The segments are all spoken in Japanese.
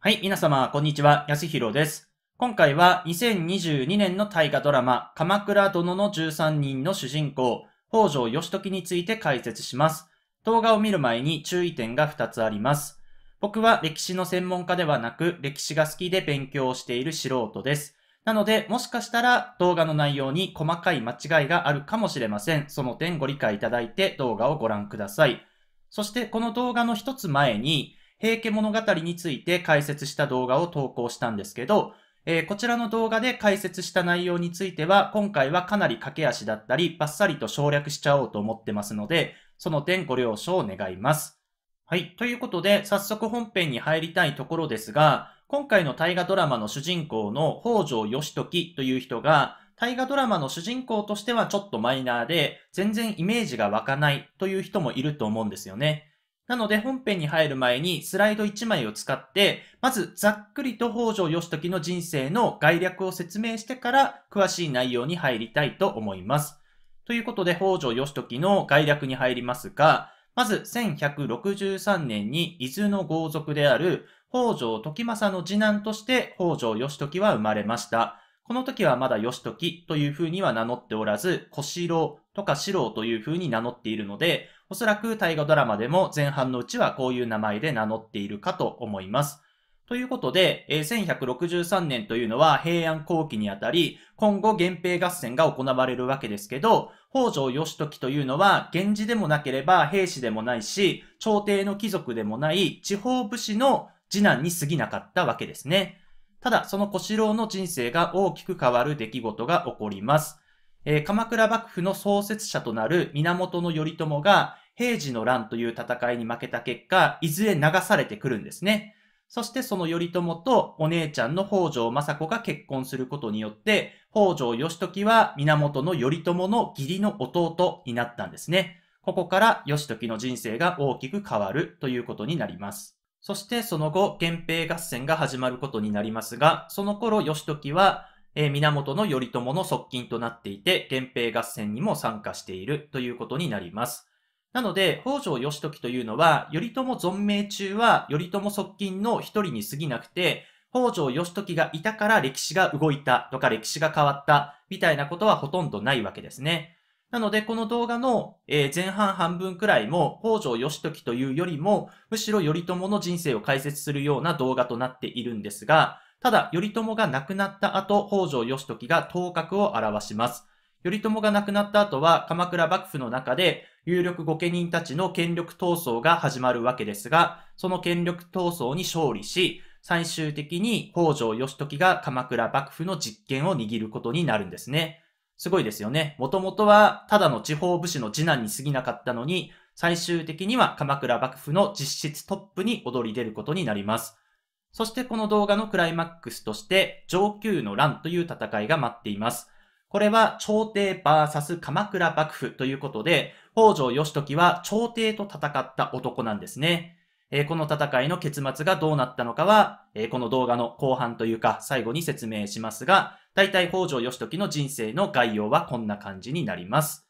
はい、皆様、こんにちは。安弘です。今回は2022年の大河ドラマ、鎌倉殿の13人の主人公、北条義時について解説します。動画を見る前に注意点が2つあります。僕は歴史の専門家ではなく、歴史が好きで勉強をしている素人です。なので、もしかしたら動画の内容に細かい間違いがあるかもしれません。その点ご理解いただいて動画をご覧ください。そして、この動画の一つ前に、平家物語について解説した動画を投稿したんですけど、えー、こちらの動画で解説した内容については、今回はかなり駆け足だったり、バッサリと省略しちゃおうと思ってますので、その点ご了承を願います。はい。ということで、早速本編に入りたいところですが、今回の大河ドラマの主人公の北条義時という人が、大河ドラマの主人公としてはちょっとマイナーで、全然イメージが湧かないという人もいると思うんですよね。なので本編に入る前にスライド1枚を使って、まずざっくりと北条義時の人生の概略を説明してから詳しい内容に入りたいと思います。ということで北条義時の概略に入りますが、まず1163年に伊豆の豪族である北条時政の次男として北条義時は生まれました。この時はまだ義時という風には名乗っておらず、小四郎とか四郎という風に名乗っているので、おそらく大河ドラマでも前半のうちはこういう名前で名乗っているかと思います。ということで、1163年というのは平安後期にあたり、今後源平合戦が行われるわけですけど、北条義時というのは、源氏でもなければ兵士でもないし、朝廷の貴族でもない地方武士の次男に過ぎなかったわけですね。ただ、その小四郎の人生が大きく変わる出来事が起こります。えー、鎌倉幕府の創設者となる源頼朝が平治の乱という戦いに負けた結果、伊豆へ流されてくるんですね。そしてその頼朝とお姉ちゃんの北条政子が結婚することによって、北条義時は源頼朝の義理の弟になったんですね。ここから義時の人生が大きく変わるということになります。そしてその後、源平合戦が始まることになりますが、その頃義時はえ源頼朝の側近となっていて、源平合戦にも参加しているということになります。なので、北条義時というのは、頼朝存命中は頼朝側近の一人に過ぎなくて、北条義時がいたから歴史が動いたとか歴史が変わったみたいなことはほとんどないわけですね。なので、この動画の前半半分くらいも、北条義時というよりも、むしろ頼朝の人生を解説するような動画となっているんですが、ただ、頼朝が亡くなった後、北条義時が頭角を現します。頼朝が亡くなった後は、鎌倉幕府の中で、有力御家人たちの権力闘争が始まるわけですが、その権力闘争に勝利し、最終的に北条義時が鎌倉幕府の実権を握ることになるんですね。すごいですよね。もともとは、ただの地方武士の次男に過ぎなかったのに、最終的には鎌倉幕府の実質トップに躍り出ることになります。そしてこの動画のクライマックスとして、上級の乱という戦いが待っています。これは朝廷 VS 鎌倉幕府ということで、北条義時は朝廷と戦った男なんですね。えー、この戦いの結末がどうなったのかは、えー、この動画の後半というか最後に説明しますが、大体北条義時の人生の概要はこんな感じになります。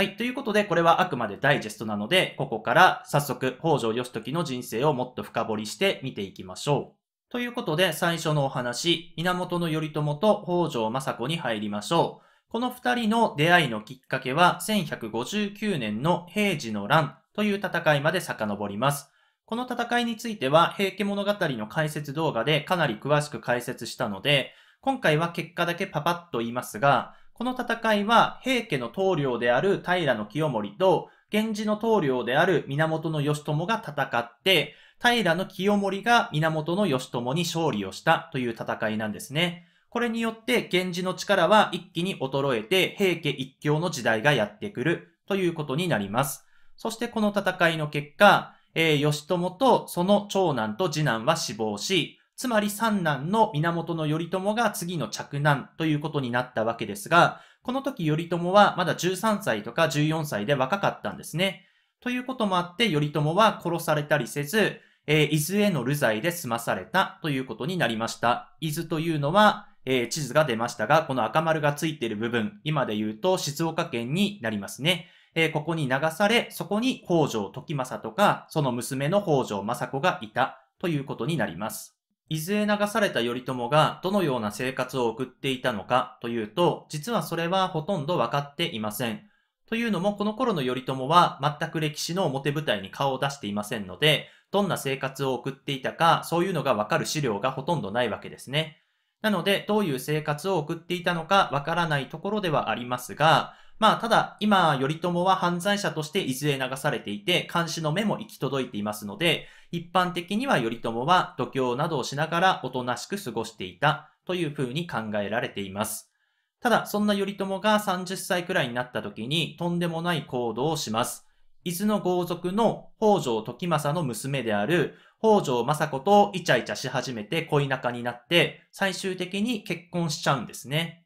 はい。ということで、これはあくまでダイジェストなので、ここから早速、北条義時の人生をもっと深掘りして見ていきましょう。ということで、最初のお話、源頼朝と北条政子に入りましょう。この二人の出会いのきっかけは、1159年の平治の乱という戦いまで遡ります。この戦いについては、平家物語の解説動画でかなり詳しく解説したので、今回は結果だけパパッと言いますが、この戦いは平家の棟梁である平清盛と源氏の棟梁である源義朝が戦って、平清盛が源義朝に勝利をしたという戦いなんですね。これによって源氏の力は一気に衰えて平家一強の時代がやってくるということになります。そしてこの戦いの結果、えー、義朝とその長男と次男は死亡し、つまり三男の源頼朝が次の嫡男ということになったわけですが、この時頼朝はまだ13歳とか14歳で若かったんですね。ということもあって頼朝は殺されたりせず、えー、伊豆への流罪で済まされたということになりました。伊豆というのは、えー、地図が出ましたが、この赤丸がついている部分、今で言うと静岡県になりますね。えー、ここに流され、そこに北条時政とか、その娘の北条政子がいたということになります。伊豆へ流された頼朝がどのような生活を送っていたのかというと、実はそれはほとんどわかっていません。というのも、この頃の頼朝は全く歴史の表舞台に顔を出していませんので、どんな生活を送っていたか、そういうのがわかる資料がほとんどないわけですね。なので、どういう生活を送っていたのかわからないところではありますが、まあ、ただ、今、頼朝は犯罪者として伊豆へ流されていて、監視の目も行き届いていますので、一般的には頼朝は度胸などをしながらおとなしく過ごしていたというふうに考えられています。ただ、そんな頼朝が30歳くらいになった時に、とんでもない行動をします。伊豆の豪族の北条時政の娘である北条政子とイチャイチャし始めて恋仲になって、最終的に結婚しちゃうんですね。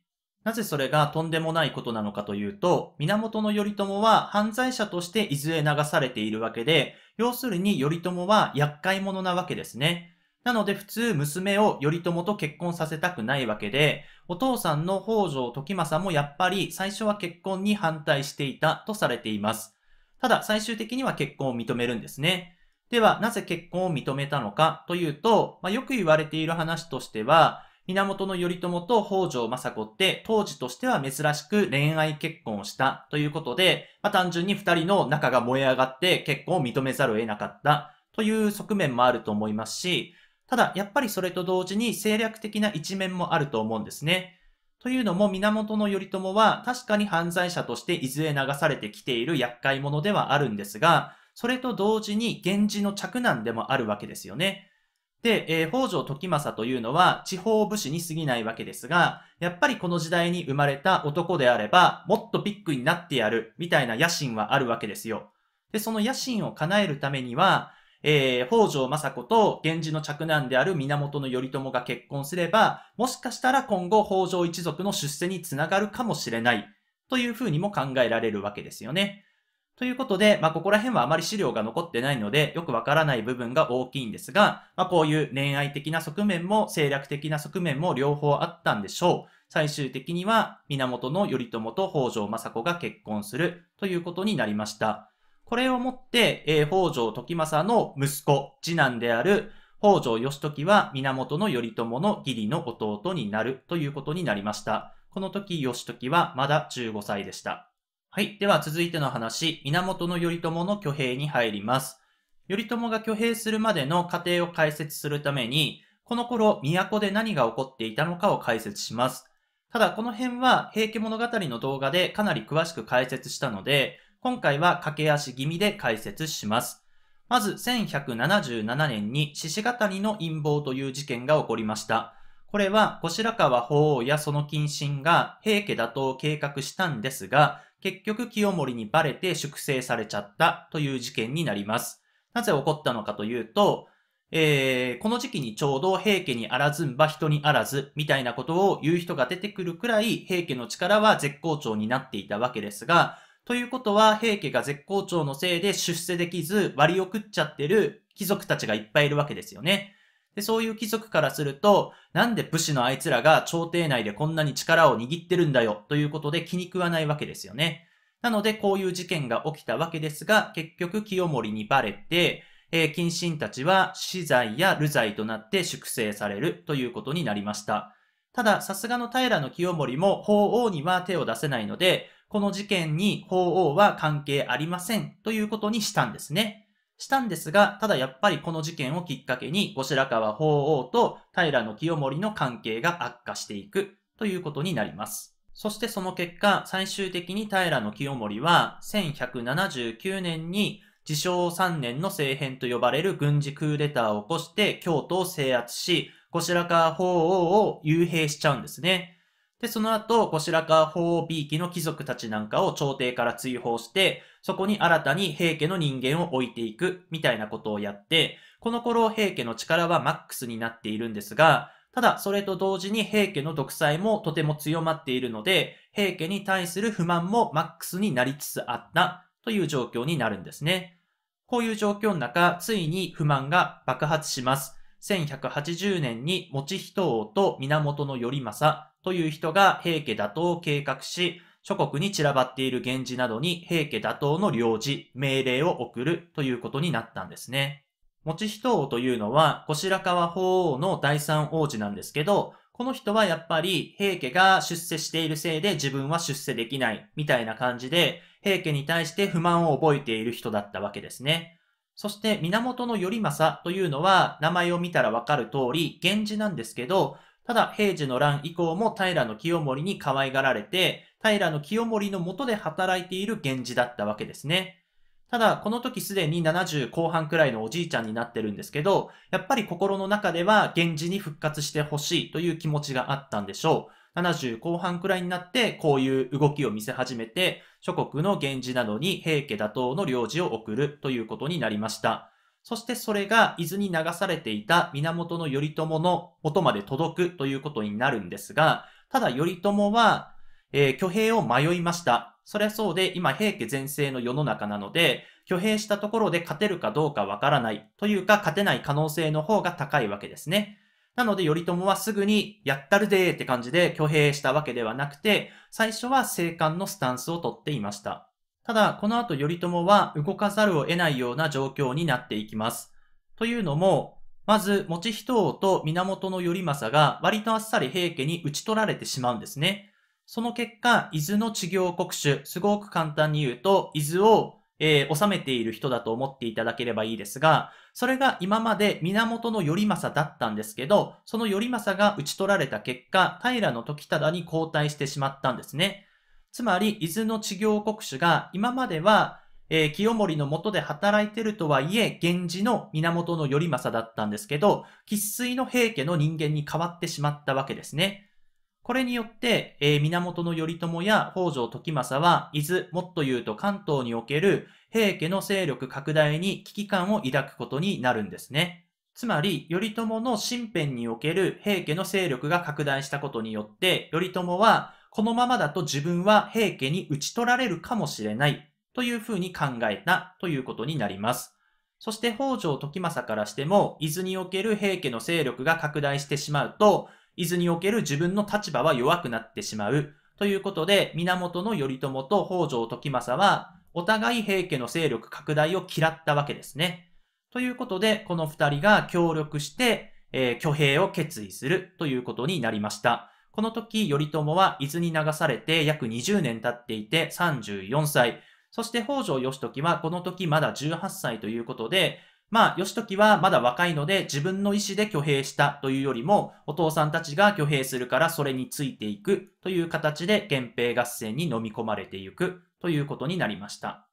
なぜそれがとんでもないことなのかというと、源頼朝は犯罪者として伊豆へ流されているわけで、要するに頼朝は厄介者なわけですね。なので普通娘を頼朝と結婚させたくないわけで、お父さんの北条時政もやっぱり最初は結婚に反対していたとされています。ただ最終的には結婚を認めるんですね。では、なぜ結婚を認めたのかというと、まあ、よく言われている話としては、源頼朝と北条政子って当時としては珍しく恋愛結婚をしたということで、まあ、単純に二人の仲が燃え上がって結婚を認めざるを得なかったという側面もあると思いますし、ただやっぱりそれと同時に政略的な一面もあると思うんですね。というのも源頼朝は確かに犯罪者としていずれ流されてきている厄介者ではあるんですが、それと同時に源氏の嫡男でもあるわけですよね。で、えー、北条時政というのは地方武士に過ぎないわけですが、やっぱりこの時代に生まれた男であれば、もっとビッグになってやる、みたいな野心はあるわけですよ。で、その野心を叶えるためには、えー、北条政子と源氏の嫡男である源頼朝が結婚すれば、もしかしたら今後北条一族の出世につながるかもしれない、というふうにも考えられるわけですよね。ということで、まあ、ここら辺はあまり資料が残ってないので、よくわからない部分が大きいんですが、まあ、こういう恋愛的な側面も政略的な側面も両方あったんでしょう。最終的には源頼朝と北条政子が結婚するということになりました。これをもって、えー、北条時政の息子、次男である北条義時は源頼朝の義理の弟になるということになりました。この時義時はまだ15歳でした。はい。では続いての話、源頼朝の挙兵に入ります。頼朝が挙兵するまでの過程を解説するために、この頃、都で何が起こっていたのかを解説します。ただ、この辺は、平家物語の動画でかなり詳しく解説したので、今回は駆け足気味で解説します。まず、1177年に獅子型谷の陰謀という事件が起こりました。これは、後白河法皇やその近親が平家打倒を計画したんですが、結局清盛にバレて粛清されちゃったという事件になります。なぜ起こったのかというと、えー、この時期にちょうど平家にあらずんば人にあらずみたいなことを言う人が出てくるくらい平家の力は絶好調になっていたわけですが、ということは平家が絶好調のせいで出世できず割を食っちゃってる貴族たちがいっぱいいるわけですよね。で、そういう貴族からすると、なんで武士のあいつらが朝廷内でこんなに力を握ってるんだよということで気に食わないわけですよね。なので、こういう事件が起きたわけですが、結局清盛にバレて、えー、近親たちは死罪や流罪となって粛清されるということになりました。ただ、さすがの平清盛も法王には手を出せないので、この事件に法王は関係ありませんということにしたんですね。したんですが、ただやっぱりこの事件をきっかけに、後白河法皇と平清盛の関係が悪化していくということになります。そしてその結果、最終的に平清盛は、1179年に自称3年の政変と呼ばれる軍事クーデターを起こして京都を制圧し、後白河法皇を幽閉しちゃうんですね。で、その後、後白河法 B 期の貴族たちなんかを朝廷から追放して、そこに新たに平家の人間を置いていく、みたいなことをやって、この頃平家の力はマックスになっているんですが、ただ、それと同時に平家の独裁もとても強まっているので、平家に対する不満もマックスになりつつあったという状況になるんですね。こういう状況の中、ついに不満が爆発します。1180年に持人王と源頼政、という人が平家打倒を計画し、諸国に散らばっている源氏などに平家打倒の領事、命令を送るということになったんですね。持人王というのは、後白河法皇の第三王子なんですけど、この人はやっぱり平家が出世しているせいで自分は出世できないみたいな感じで、平家に対して不満を覚えている人だったわけですね。そして源頼政というのは名前を見たらわかる通り源氏なんですけど、ただ、平治の乱以降も平清盛に可愛がられて、平清盛の下で働いている源氏だったわけですね。ただ、この時すでに70後半くらいのおじいちゃんになってるんですけど、やっぱり心の中では源氏に復活してほしいという気持ちがあったんでしょう。70後半くらいになって、こういう動きを見せ始めて、諸国の源氏などに平家打倒の領事を送るということになりました。そしてそれが伊豆に流されていた源頼朝の元まで届くということになるんですが、ただ頼朝は、えー、挙兵を迷いました。そりゃそうで、今平家全盛の世の中なので、挙兵したところで勝てるかどうかわからない、というか勝てない可能性の方が高いわけですね。なので、頼朝はすぐに、やったるでーって感じで挙兵したわけではなくて、最初は生還のスタンスをとっていました。ただ、この後頼朝は動かざるを得ないような状況になっていきます。というのも、まず、持人王と源頼政が割とあっさり平家に打ち取られてしまうんですね。その結果、伊豆の治療国主、すごく簡単に言うと、伊豆を、えー、治めている人だと思っていただければいいですが、それが今まで源頼政だったんですけど、その頼政が打ち取られた結果、平の時忠に交代してしまったんですね。つまり、伊豆の地行国主が今までは、えー、清盛の下で働いてるとはいえ、源氏の源頼政だったんですけど、喫水の平家の人間に変わってしまったわけですね。これによって、えー、源頼朝や北条時政は、伊豆、もっと言うと関東における平家の勢力拡大に危機感を抱くことになるんですね。つまり、頼朝の身辺における平家の勢力が拡大したことによって、頼朝はこのままだと自分は平家に打ち取られるかもしれないというふうに考えたということになります。そして北条時政からしても、伊豆における平家の勢力が拡大してしまうと、伊豆における自分の立場は弱くなってしまう。ということで、源頼朝と北条時政は、お互い平家の勢力拡大を嫌ったわけですね。ということで、この二人が協力して、えー、挙兵を決意するということになりました。この時、頼朝は伊豆に流されて約20年経っていて34歳。そして北条義時はこの時まだ18歳ということで、まあ、義時はまだ若いので自分の意思で挙兵したというよりも、お父さんたちが挙兵するからそれについていくという形で源平合戦に飲み込まれていくということになりました。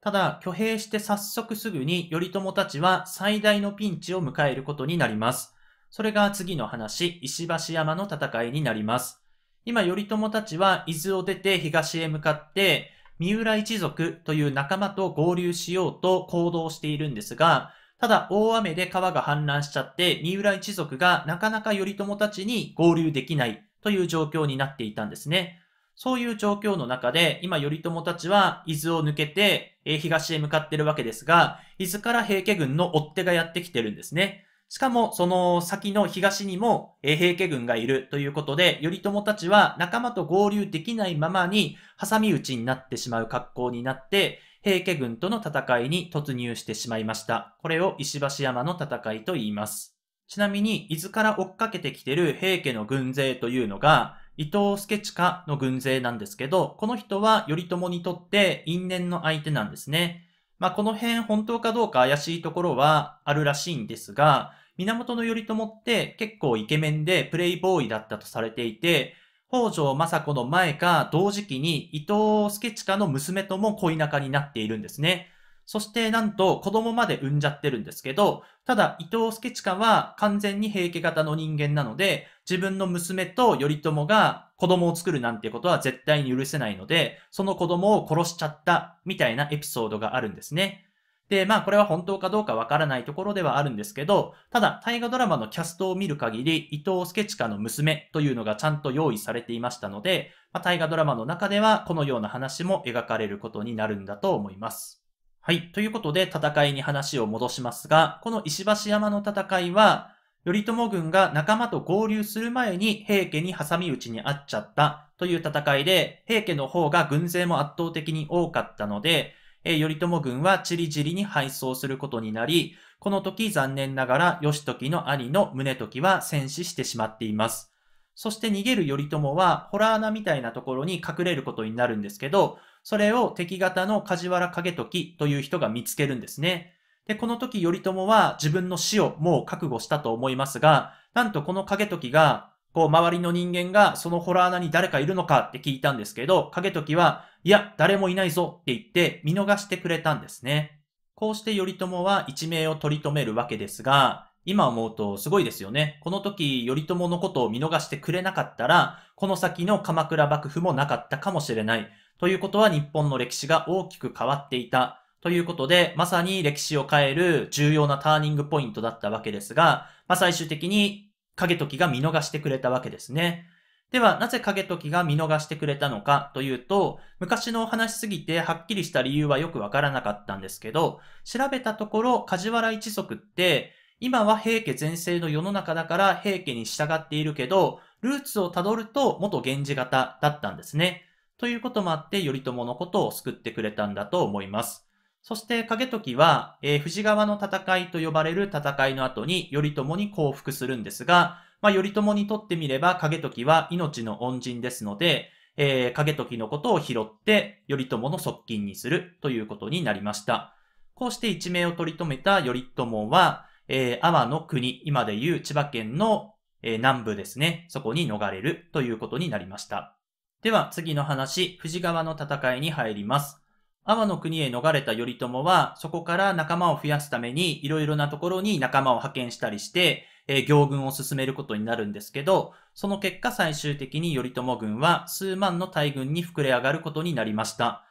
ただ、挙兵して早速すぐに頼朝たちは最大のピンチを迎えることになります。それが次の話、石橋山の戦いになります。今、頼朝たちは伊豆を出て東へ向かって、三浦一族という仲間と合流しようと行動しているんですが、ただ大雨で川が氾濫しちゃって、三浦一族がなかなか頼朝たちに合流できないという状況になっていたんですね。そういう状況の中で、今頼朝たちは伊豆を抜けて、東へ向かってるわけですが、伊豆から平家軍の追っ手がやってきてるんですね。しかも、その先の東にも平家軍がいるということで、頼朝たちは仲間と合流できないままに、挟み撃ちになってしまう格好になって、平家軍との戦いに突入してしまいました。これを石橋山の戦いと言います。ちなみに、伊豆から追っかけてきてる平家の軍勢というのが、伊藤助近の軍勢なんですけど、この人は頼朝にとって因縁の相手なんですね。まあ、この辺本当かどうか怪しいところはあるらしいんですが、源頼朝って結構イケメンでプレイボーイだったとされていて、北条政子の前か同時期に伊藤助親の娘とも恋仲になっているんですね。そしてなんと子供まで産んじゃってるんですけど、ただ伊藤助下は完全に平家型の人間なので、自分の娘と頼朝が子供を作るなんてことは絶対に許せないので、その子供を殺しちゃったみたいなエピソードがあるんですね。で、まあこれは本当かどうかわからないところではあるんですけど、ただ大河ドラマのキャストを見る限り、伊藤助下の娘というのがちゃんと用意されていましたので、まあ、大河ドラマの中ではこのような話も描かれることになるんだと思います。はい。ということで、戦いに話を戻しますが、この石橋山の戦いは、頼朝軍が仲間と合流する前に平家に挟み撃ちにあっちゃったという戦いで、平家の方が軍勢も圧倒的に多かったので、え頼朝軍はちりじりに敗走することになり、この時残念ながら義時の兄の宗時は戦死してしまっています。そして逃げる頼朝は、ホラ穴みたいなところに隠れることになるんですけど、それを敵方の梶原景時という人が見つけるんですね。で、この時頼朝は自分の死をもう覚悟したと思いますが、なんとこの景時が、こう周りの人間がそのホラー穴に誰かいるのかって聞いたんですけど、景時は、いや、誰もいないぞって言って見逃してくれたんですね。こうして頼朝は一命を取り留めるわけですが、今思うとすごいですよね。この時、頼朝のことを見逃してくれなかったら、この先の鎌倉幕府もなかったかもしれない。ということは日本の歴史が大きく変わっていた。ということで、まさに歴史を変える重要なターニングポイントだったわけですが、まあ最終的に影時が見逃してくれたわけですね。では、なぜ影時が見逃してくれたのかというと、昔の話しすぎてはっきりした理由はよくわからなかったんですけど、調べたところ、梶原一族って、今は平家全盛の世の中だから平家に従っているけど、ルーツをたどると元源氏型だったんですね。ということもあって、頼朝のことを救ってくれたんだと思います。そして景時は、えー、藤川の戦いと呼ばれる戦いの後に頼朝に降伏するんですが、まあ、頼朝にとってみれば景時は命の恩人ですので、えー、影時のことを拾って、頼朝の側近にするということになりました。こうして一命を取り留めた頼朝は、えー、天の国、今でいう千葉県の、えー、南部ですね、そこに逃れるということになりました。では次の話、富士川の戦いに入ります。天の国へ逃れた頼朝は、そこから仲間を増やすために、いろいろなところに仲間を派遣したりして、えー、行軍を進めることになるんですけど、その結果最終的に頼朝軍は数万の大軍に膨れ上がることになりました。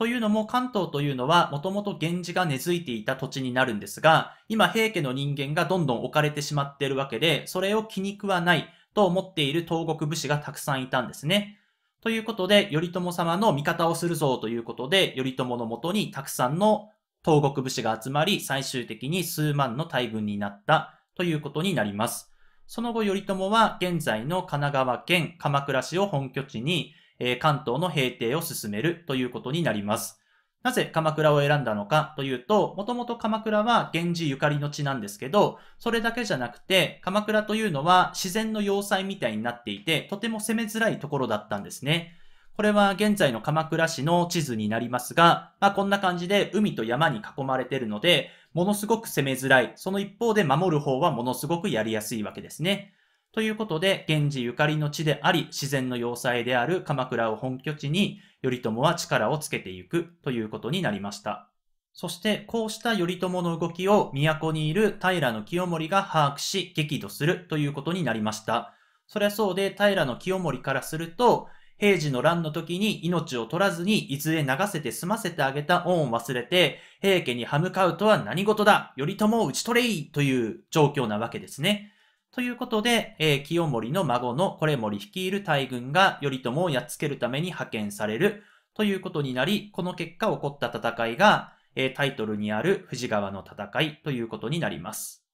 というのも関東というのはもともと源氏が根付いていた土地になるんですが、今平家の人間がどんどん置かれてしまっているわけで、それを気に食わないと思っている東国武士がたくさんいたんですね。ということで、頼朝様の味方をするぞということで、頼朝のもとにたくさんの東国武士が集まり、最終的に数万の大軍になったということになります。その後、頼朝は現在の神奈川県鎌倉市を本拠地に、え関東の平定を進めるということになります。なぜ鎌倉を選んだのかというと、もともと鎌倉は源氏ゆかりの地なんですけど、それだけじゃなくて、鎌倉というのは自然の要塞みたいになっていて、とても攻めづらいところだったんですね。これは現在の鎌倉市の地図になりますが、まあ、こんな感じで海と山に囲まれているので、ものすごく攻めづらい。その一方で守る方はものすごくやりやすいわけですね。ということで、源氏ゆかりの地であり、自然の要塞である鎌倉を本拠地に、頼朝は力をつけていくということになりました。そして、こうした頼朝の動きを都にいる平清盛が把握し、激怒するということになりました。そりゃそうで、平清盛からすると、平時の乱の時に命を取らずに伊豆へ流せて済ませてあげた恩を忘れて、平家に歯向かうとは何事だ頼朝を討ち取れいという状況なわけですね。ということで、えー、清盛の孫のこれ森率いる大軍が頼朝をやっつけるために派遣されるということになり、この結果起こった戦いが、えー、タイトルにある藤川の戦いということになります。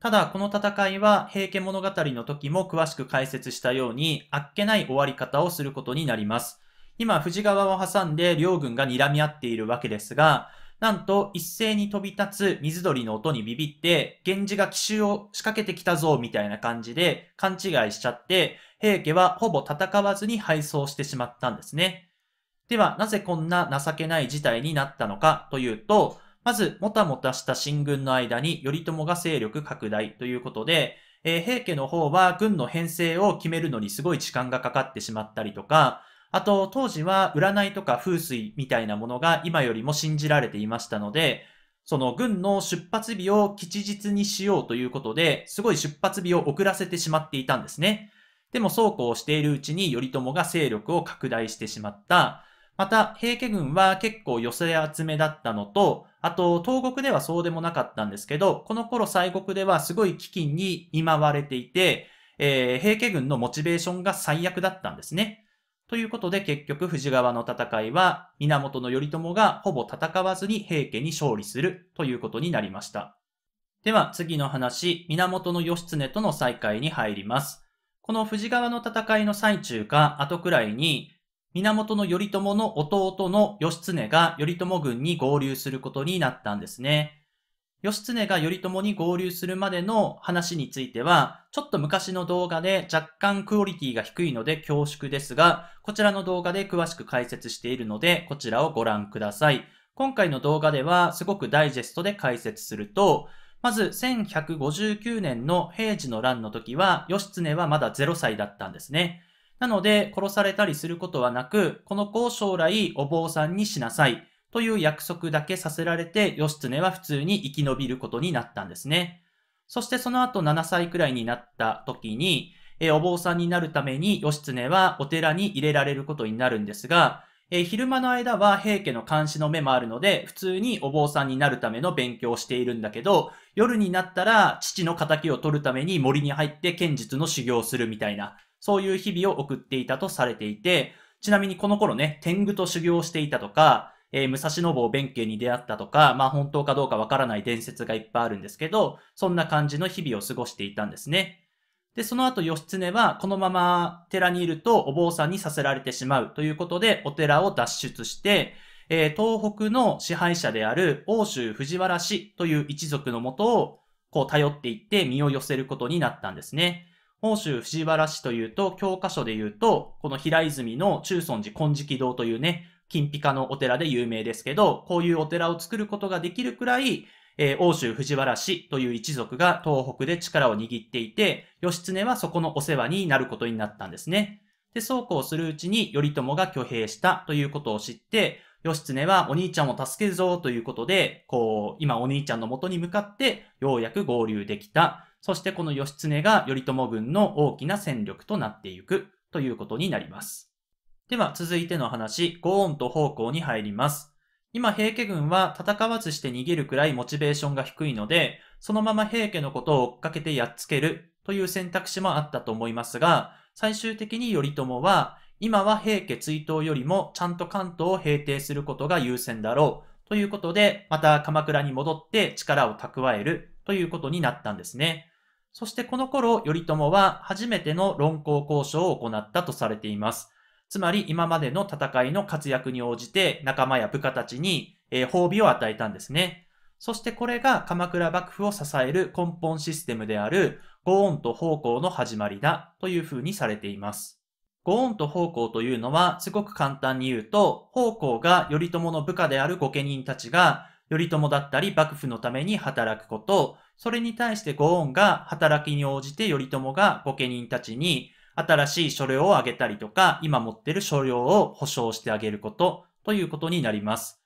ただ、この戦いは、平家物語の時も詳しく解説したように、あっけない終わり方をすることになります。今、藤川を挟んで両軍が睨み合っているわけですが、なんと一斉に飛び立つ水鳥の音にビビって、源氏が奇襲を仕掛けてきたぞ、みたいな感じで勘違いしちゃって、平家はほぼ戦わずに敗走してしまったんですね。では、なぜこんな情けない事態になったのかというと、まず、もたもたした進軍の間に頼朝が勢力拡大ということで、えー、平家の方は軍の編成を決めるのにすごい時間がかかってしまったりとか、あと、当時は占いとか風水みたいなものが今よりも信じられていましたので、その軍の出発日を吉日にしようということで、すごい出発日を遅らせてしまっていたんですね。でもそうこうしているうちに頼朝が勢力を拡大してしまった。また、平家軍は結構寄せ集めだったのと、あと、東国ではそうでもなかったんですけど、この頃西国ではすごい飢饉に見舞われていて、えー、平家軍のモチベーションが最悪だったんですね。ということで結局藤川の戦いは源頼朝がほぼ戦わずに平家に勝利するということになりました。では次の話、源義経との再会に入ります。この藤川の戦いの最中か後くらいに源頼朝の弟の義経が頼朝軍に合流することになったんですね。義経が頼朝に合流するまでの話については、ちょっと昔の動画で若干クオリティが低いので恐縮ですが、こちらの動画で詳しく解説しているので、こちらをご覧ください。今回の動画ではすごくダイジェストで解説すると、まず1159年の平治の乱の時は、義経はまだ0歳だったんですね。なので、殺されたりすることはなく、この子を将来お坊さんにしなさい。という約束だけさせられて、義経は普通に生き延びることになったんですね。そしてその後7歳くらいになった時に、えー、お坊さんになるために義経はお寺に入れられることになるんですが、えー、昼間の間は平家の監視の目もあるので、普通にお坊さんになるための勉強をしているんだけど、夜になったら父の仇を取るために森に入って剣術の修行をするみたいな、そういう日々を送っていたとされていて、ちなみにこの頃ね、天狗と修行していたとか、えー、武蔵野坊弁慶に出会ったとか、まあ本当かどうかわからない伝説がいっぱいあるんですけど、そんな感じの日々を過ごしていたんですね。で、その後義経はこのまま寺にいるとお坊さんにさせられてしまうということで、お寺を脱出して、えー、東北の支配者である欧州藤原氏という一族のもとをこう頼っていって身を寄せることになったんですね。欧州藤原氏というと、教科書で言うと、この平泉の中尊寺金色堂というね、金ピカのお寺で有名ですけど、こういうお寺を作ることができるくらい、えー、欧州藤原氏という一族が東北で力を握っていて、義経はそこのお世話になることになったんですね。で、そうこうするうちに頼朝が挙兵したということを知って、義経はお兄ちゃんを助けるぞということで、こう、今お兄ちゃんの元に向かってようやく合流できた。そしてこの義経が頼朝軍の大きな戦力となっていくということになります。では続いての話、ゴーンと方向に入ります。今平家軍は戦わずして逃げるくらいモチベーションが低いので、そのまま平家のことを追っかけてやっつけるという選択肢もあったと思いますが、最終的に頼朝は、今は平家追悼よりもちゃんと関東を平定することが優先だろうということで、また鎌倉に戻って力を蓄えるということになったんですね。そしてこの頃、頼朝は初めての論功交渉を行ったとされています。つまり今までの戦いの活躍に応じて仲間や部下たちに、えー、褒美を与えたんですね。そしてこれが鎌倉幕府を支える根本システムであるご恩と奉公の始まりだというふうにされています。ご恩と奉公というのはすごく簡単に言うと、奉公が頼朝の部下である御家人たちが頼朝だったり幕府のために働くこと、それに対してご恩が働きに応じて頼朝が御家人たちに新しい書類をあげたりとか、今持ってる書類を保証してあげることということになります。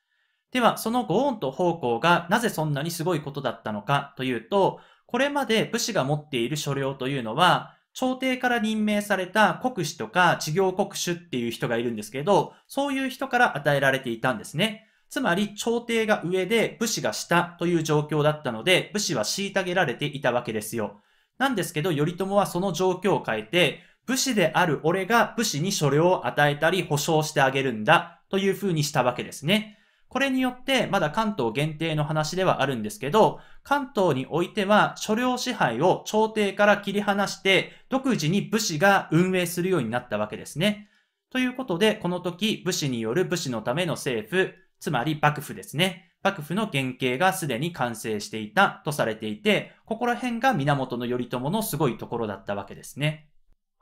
では、そのご恩と奉公がなぜそんなにすごいことだったのかというと、これまで武士が持っている所領というのは、朝廷から任命された国士とか治療国主っていう人がいるんですけど、そういう人から与えられていたんですね。つまり朝廷が上で武士が下という状況だったので、武士は虐げられていたわけですよ。なんですけど、頼朝はその状況を変えて、武士である俺が武士にそれを与えたり保証してあげるんだという風にしたわけですね。これによって、まだ関東限定の話ではあるんですけど、関東においては、所領支配を朝廷から切り離して、独自に武士が運営するようになったわけですね。ということで、この時、武士による武士のための政府、つまり幕府ですね。幕府の原型がすでに完成していたとされていて、ここら辺が源頼朝のすごいところだったわけですね。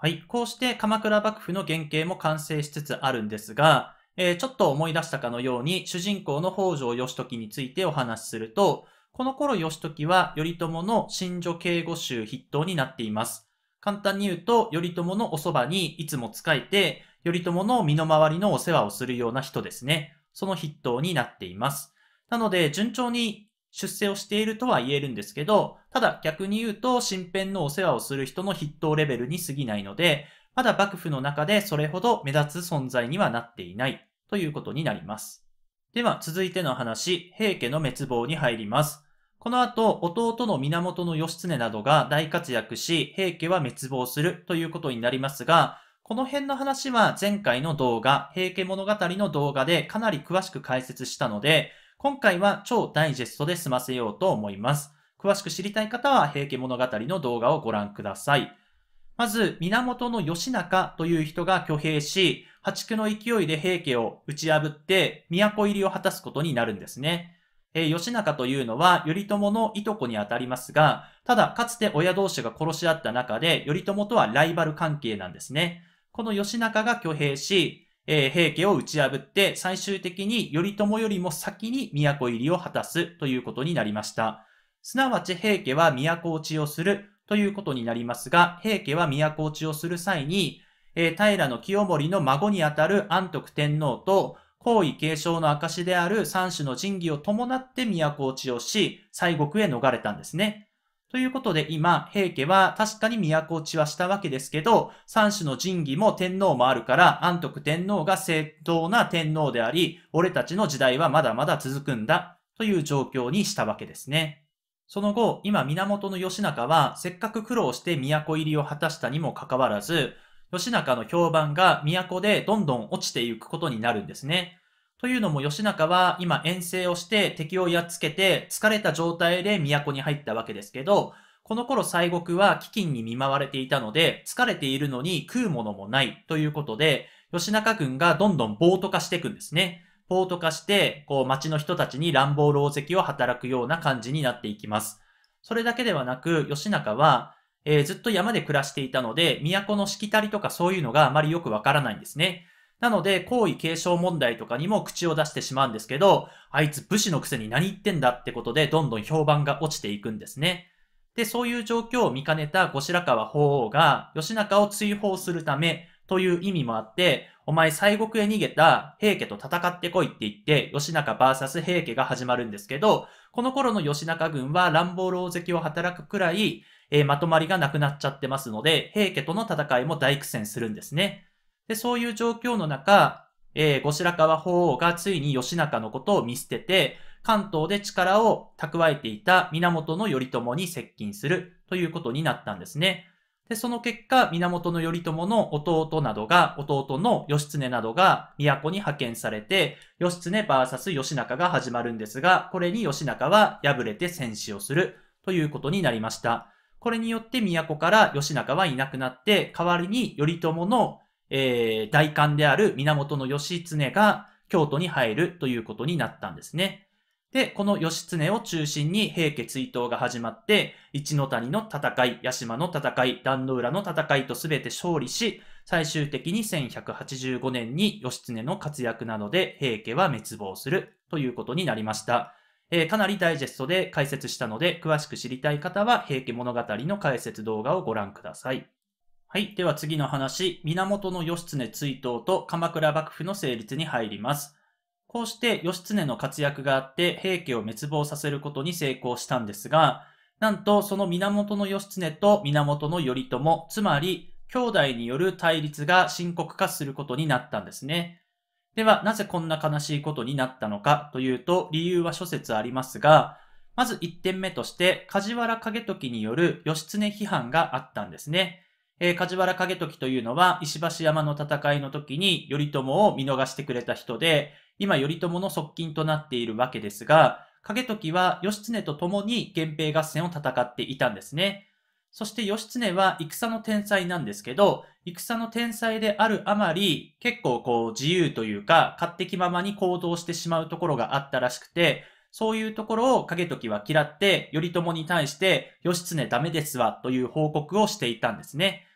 はい。こうして鎌倉幕府の原型も完成しつつあるんですが、えー、ちょっと思い出したかのように、主人公の北条義時についてお話しすると、この頃義時は頼朝の新女警護衆筆頭になっています。簡単に言うと、頼朝のおそばにいつも仕えて、頼朝の身の回りのお世話をするような人ですね。その筆頭になっています。なので、順調に出世をしているとは言えるんですけど、ただ逆に言うと、身辺のお世話をする人の筆頭レベルに過ぎないので、まだ幕府の中でそれほど目立つ存在にはなっていないということになります。では続いての話、平家の滅亡に入ります。この後、弟の源義経などが大活躍し、平家は滅亡するということになりますが、この辺の話は前回の動画、平家物語の動画でかなり詳しく解説したので、今回は超ダイジェストで済ませようと思います。詳しく知りたい方は平家物語の動画をご覧ください。まず、源義仲という人が挙兵し、破竹の勢いで平家を打ち破って、都入りを果たすことになるんですね。えー、義仲というのは頼朝のいとこにあたりますが、ただかつて親同士が殺し合った中で、頼朝とはライバル関係なんですね。この義仲が挙兵し、えー、平家を打ち破って最終的に頼朝よりも先に都入りを果たすということになりました。すなわち平家は都落ちをするということになりますが、平家は都落ちをする際に、えー、平清盛の孫にあたる安徳天皇と、皇位継承の証である三種の神器を伴って都落ちをし、西国へ逃れたんですね。ということで今、平家は確かに都落ちはしたわけですけど、三種の神器も天皇もあるから、安徳天皇が正当な天皇であり、俺たちの時代はまだまだ続くんだ、という状況にしたわけですね。その後、今源義仲はせっかく苦労して都入りを果たしたにもかかわらず、義仲の評判が都でどんどん落ちていくことになるんですね。というのも義仲は今遠征をして敵をやっつけて疲れた状態で都に入ったわけですけど、この頃西国は飢饉に見舞われていたので、疲れているのに食うものもないということで、義仲軍がどんどん暴徒化していくんですね。暴徒化して、こう町の人たちに乱暴狼藉を働くような感じになっていきます。それだけではなく、義仲は、えー、ずっと山で暮らしていたので、都のしきたりとかそういうのがあまりよくわからないんですね。なので、皇位継承問題とかにも口を出してしまうんですけど、あいつ武士のくせに何言ってんだってことで、どんどん評判が落ちていくんですね。で、そういう状況を見かねた後白河法皇が、義仲を追放するためという意味もあって、お前西国へ逃げた平家と戦ってこいって言って、義仲 VS 平家が始まるんですけど、この頃の義仲軍は乱暴狼藉を働くくらい、えー、まとまりがなくなっちゃってますので、平家との戦いも大苦戦するんですね。で、そういう状況の中、えー、後白河法皇がついに義仲のことを見捨てて、関東で力を蓄えていた源頼朝に接近するということになったんですね。で、その結果、源頼朝の弟などが、弟の義経などが都に派遣されて、義経 VS 義仲が始まるんですが、これに義仲は敗れて戦死をするということになりました。これによって都から義仲はいなくなって、代わりに頼朝のえー、大官である源義経が京都に入るということになったんですね。で、この義経を中心に平家追悼が始まって、一の谷の戦い、八島の戦い、壇の浦の戦いとすべて勝利し、最終的に1185年に義経の活躍などで平家は滅亡するということになりました。えー、かなりダイジェストで解説したので、詳しく知りたい方は平家物語の解説動画をご覧ください。はい。では次の話、源義経追悼と鎌倉幕府の成立に入ります。こうして義経の活躍があって平家を滅亡させることに成功したんですが、なんとその源義経と源頼朝、つまり兄弟による対立が深刻化することになったんですね。では、なぜこんな悲しいことになったのかというと、理由は諸説ありますが、まず1点目として、梶原景時による義経批判があったんですね。えー、梶原景時というのは、石橋山の戦いの時に頼朝を見逃してくれた人で、今頼朝の側近となっているわけですが、景時は義経と共に源平合戦を戦っていたんですね。そして義経は戦の天才なんですけど、戦の天才であるあまり、結構こう自由というか、勝手気ままに行動してしまうところがあったらしくて、そういうところを景時は嫌って、頼朝に対して、義経ダメですわという報告をしていたんですね。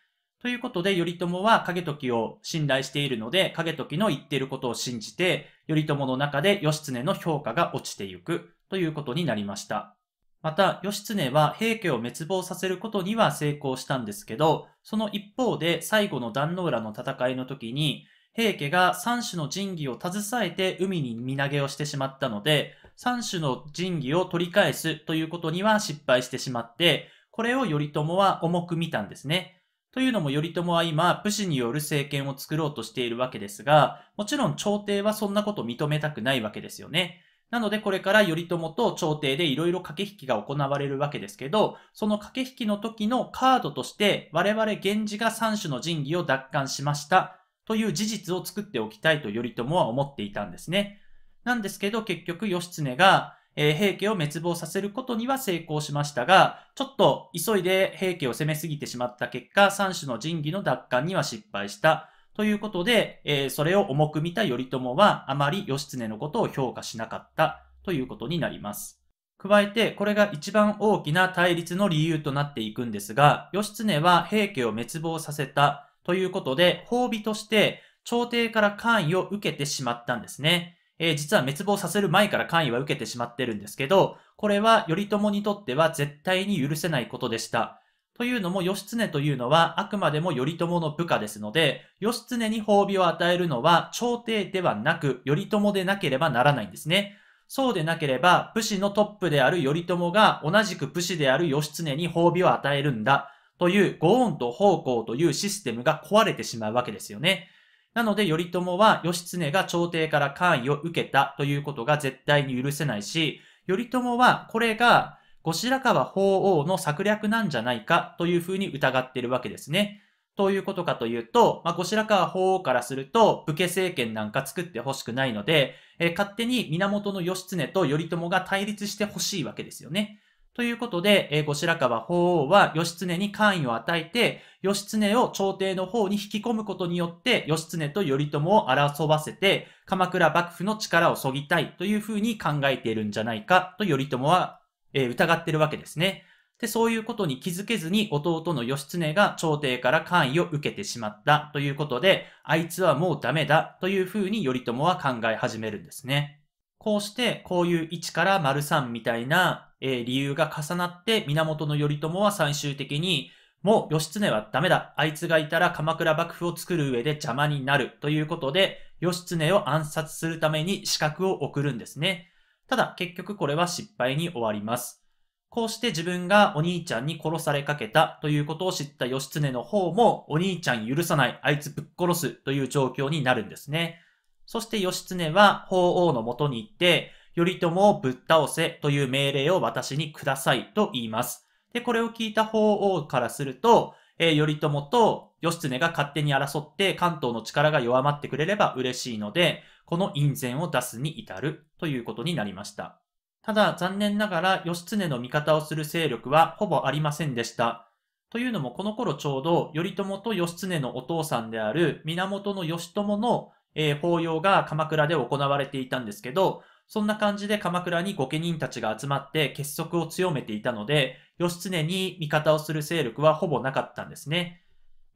ということで、頼朝は影時を信頼しているので、影時の言っていることを信じて、頼朝の中で義経の評価が落ちていくということになりました。また、義経は平家を滅亡させることには成功したんですけど、その一方で最後の壇の浦の戦いの時に、平家が三種の神器を携えて海に身投げをしてしまったので、三種の神器を取り返すということには失敗してしまって、これを頼朝は重く見たんですね。というのも頼朝は今、武士による政権を作ろうとしているわけですが、もちろん朝廷はそんなこと認めたくないわけですよね。なのでこれから頼朝と朝廷でいろいろ駆け引きが行われるわけですけど、その駆け引きの時のカードとして我々源氏が三種の神器を奪還しましたという事実を作っておきたいと頼朝は思っていたんですね。なんですけど結局義経がえ平家を滅亡させることには成功しましたが、ちょっと急いで平家を攻めすぎてしまった結果、三種の神器の奪還には失敗した。ということで、えそれを重く見た頼朝は、あまり義経のことを評価しなかったということになります。加えて、これが一番大きな対立の理由となっていくんですが、義経は平家を滅亡させたということで、褒美として朝廷から官位を受けてしまったんですね。えー、実は滅亡させる前から官位は受けてしまってるんですけど、これは頼朝にとっては絶対に許せないことでした。というのも、義経というのはあくまでも頼朝の部下ですので、義経に褒美を与えるのは朝廷ではなく、頼朝でなければならないんですね。そうでなければ、武士のトップである頼朝が同じく武士である義経に褒美を与えるんだ、という、ご恩と奉公というシステムが壊れてしまうわけですよね。なので、頼朝は義経が朝廷から官位を受けたということが絶対に許せないし、頼朝はこれが後白河法皇の策略なんじゃないかというふうに疑っているわけですね。ということかというと、まあ、後白河法皇からすると、武家政権なんか作ってほしくないので、えー、勝手に源義経と頼朝が対立してほしいわけですよね。ということで、えー、後白河法皇は義経に官位を与えて、義経を朝廷の方に引き込むことによって、義経と頼朝を争わせて、鎌倉幕府の力を削ぎたいというふうに考えているんじゃないかと頼朝は、えー、疑ってるわけですね。で、そういうことに気づけずに弟の義経が朝廷から官位を受けてしまったということで、あいつはもうダメだというふうに頼朝は考え始めるんですね。こうして、こういう1から丸3みたいなえ理由が重なって源頼朝は最終的にもう義経はダメだ。あいつがいたら鎌倉幕府を作る上で邪魔になるということで、義経を暗殺するために資格を送るんですね。ただ結局これは失敗に終わります。こうして自分がお兄ちゃんに殺されかけたということを知った義経の方も、お兄ちゃん許さない、あいつぶっ殺すという状況になるんですね。そして義経は法王のもとに行って、頼朝をぶっ倒せという命令を私にくださいと言います。で、これを聞いた法王からすると、えー、頼朝と義経が勝手に争って関東の力が弱まってくれれば嬉しいので、この印善を出すに至るということになりました。ただ、残念ながら義経の味方をする勢力はほぼありませんでした。というのも、この頃ちょうど頼朝と義経のお父さんである源義朝のえー、法要が鎌倉で行われていたんですけど、そんな感じで鎌倉に御家人たちが集まって結束を強めていたので、義経に味方をする勢力はほぼなかったんですね。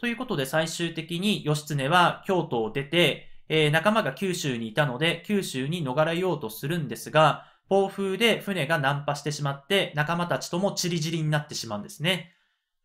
ということで最終的に義経は京都を出て、えー、仲間が九州にいたので九州に逃れようとするんですが、暴風で船が難破してしまって仲間たちとも散り散りになってしまうんですね。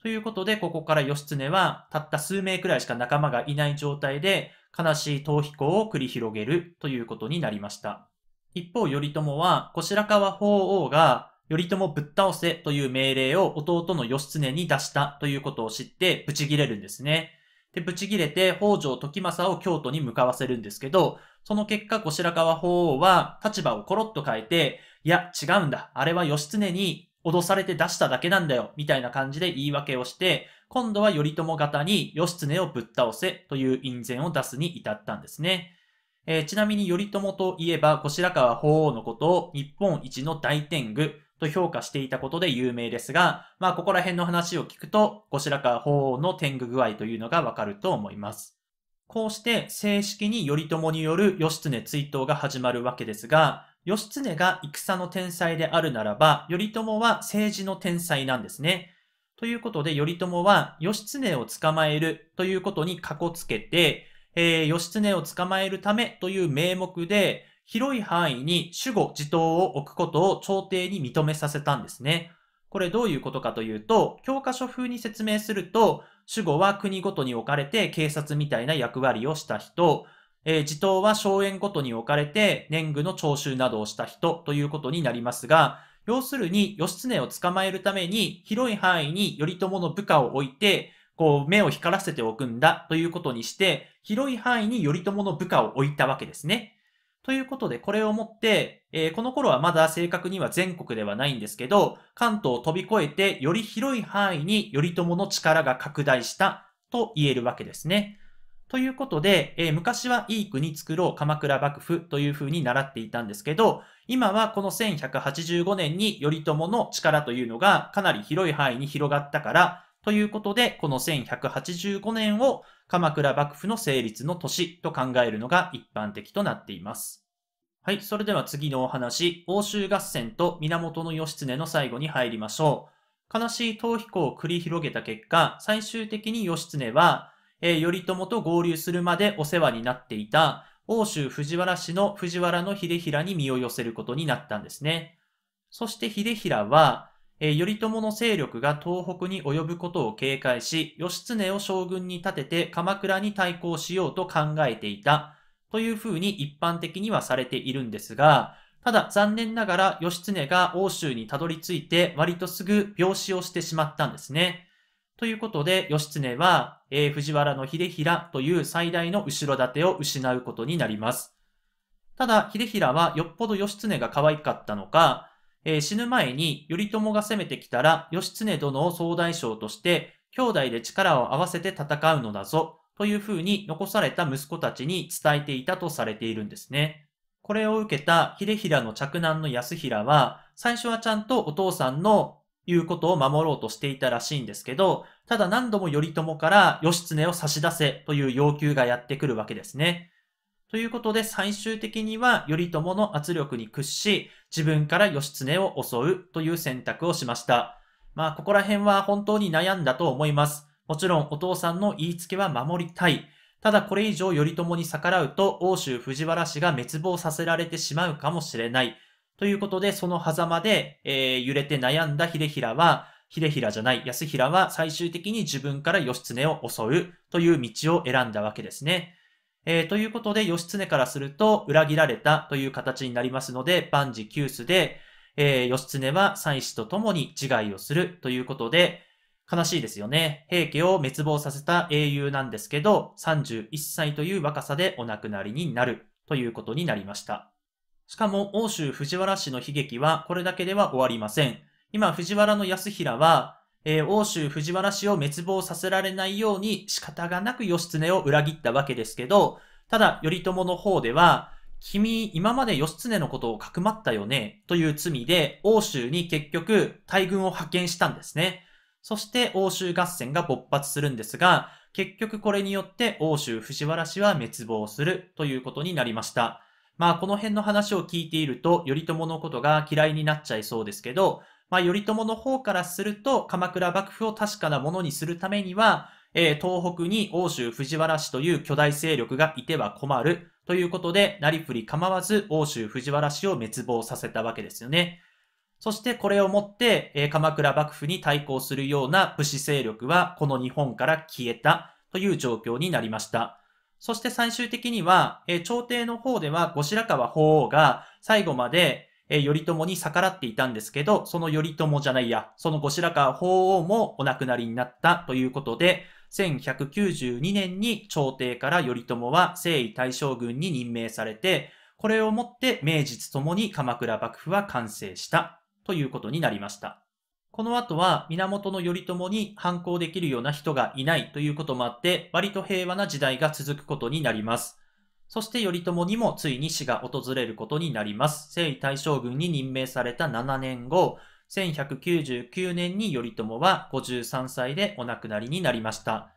ということで、ここから義経はたった数名くらいしか仲間がいない状態で悲しい逃避行を繰り広げるということになりました。一方、頼朝は、後白河法皇が、頼朝ぶっ倒せという命令を弟の義経に出したということを知って、ブチ切れるんですね。で、ブチ切れて、北条時政を京都に向かわせるんですけど、その結果、後白河法皇は立場をコロッと変えて、いや、違うんだ。あれは義経に脅されて出しただけなんだよ。みたいな感じで言い訳をして、今度は頼朝方に義経をぶっ倒せという印税を出すに至ったんですね。えー、ちなみに頼朝といえば、後白河法皇のことを日本一の大天狗と評価していたことで有名ですが、まあ、ここら辺の話を聞くと、後白河法皇の天狗具合というのがわかると思います。こうして正式に頼朝による義経追悼が始まるわけですが、義経が戦の天才であるならば、頼朝は政治の天才なんですね。ということで、頼朝は義経を捕まえるということにかこつけて、えー、義経を捕まえるためという名目で、広い範囲に守護地頭を置くことを朝廷に認めさせたんですね。これどういうことかというと、教科書風に説明すると、守護は国ごとに置かれて警察みたいな役割をした人、えー、地頭は荘園ごとに置かれて年貢の徴収などをした人ということになりますが、要するに義経を捕まえるために広い範囲に頼朝の部下を置いて、こう、目を光らせておくんだということにして、広い範囲に頼朝の部下を置いたわけですね。ということで、これをもって、えー、この頃はまだ正確には全国ではないんですけど、関東を飛び越えて、より広い範囲に頼朝の力が拡大したと言えるわけですね。ということで、えー、昔はいい国作ろう鎌倉幕府という風に習っていたんですけど、今はこの1185年に頼朝の力というのがかなり広い範囲に広がったから、ということで、この1185年を鎌倉幕府の成立の年と考えるのが一般的となっています。はい、それでは次のお話、欧州合戦と源義経の最後に入りましょう。悲しい逃避行を繰り広げた結果、最終的に義経は、えー、頼朝と合流するまでお世話になっていた、欧州藤原氏の藤原の秀平に身を寄せることになったんですね。そして秀平は、え頼朝の勢力が東北に及ぶことを警戒し、義経を将軍に立てて鎌倉に対抗しようと考えていた、というふうに一般的にはされているんですが、ただ残念ながら義経が欧州にたどり着いて割とすぐ病死をしてしまったんですね。ということで、義経は、えー、藤原の秀衡という最大の後ろ盾を失うことになります。ただ、秀衡はよっぽど義経が可愛かったのか、えー、死ぬ前に頼朝が攻めてきたら、義経殿を総大将として、兄弟で力を合わせて戦うのだぞ、というふうに残された息子たちに伝えていたとされているんですね。これを受けた秀平の嫡男の安平は、最初はちゃんとお父さんの言うことを守ろうとしていたらしいんですけど、ただ何度も頼朝から義経を差し出せという要求がやってくるわけですね。ということで最終的には頼朝の圧力に屈し、自分から義経を襲うという選択をしました。まあ、ここら辺は本当に悩んだと思います。もちろんお父さんの言いつけは守りたい。ただこれ以上頼朝に逆らうと欧州藤原氏が滅亡させられてしまうかもしれない。ということで、その狭間で、えー、揺れて悩んだ秀平は、秀平じゃない、安平は最終的に自分から義経を襲うという道を選んだわけですね。えー、ということで、義経からすると裏切られたという形になりますので、万事休すで、えー、義経は妻子と共に自害をするということで、悲しいですよね。平家を滅亡させた英雄なんですけど、31歳という若さでお亡くなりになるということになりました。しかも、欧州藤原氏の悲劇はこれだけでは終わりません。今、藤原の康平は、えー、欧州藤原氏を滅亡させられないように仕方がなく義経を裏切ったわけですけど、ただ、頼朝の方では、君、今まで義経のことをかくまったよね、という罪で、欧州に結局、大軍を派遣したんですね。そして、欧州合戦が勃発するんですが、結局これによって、欧州藤原氏は滅亡するということになりました。まあ、この辺の話を聞いていると、頼朝のことが嫌いになっちゃいそうですけど、まあ、頼朝の方からすると、鎌倉幕府を確かなものにするためには、えー、東北に欧州藤原氏という巨大勢力がいては困るということで、なりふり構わず欧州藤原氏を滅亡させたわけですよね。そしてこれをもって、えー、鎌倉幕府に対抗するような武士勢力はこの日本から消えたという状況になりました。そして最終的には、えー、朝廷の方では後白河法皇が最後までえ頼朝に逆らっていたんですけど、その頼朝じゃないや、その後白河法皇もお亡くなりになったということで、1192年に朝廷から頼朝は征夷大将軍に任命されて、これをもって名実ともに鎌倉幕府は完成したということになりました。この後は源頼朝に反抗できるような人がいないということもあって、割と平和な時代が続くことになります。そして頼朝にもついに死が訪れることになります。征夷大将軍に任命された7年後、1199年に頼朝は53歳でお亡くなりになりました。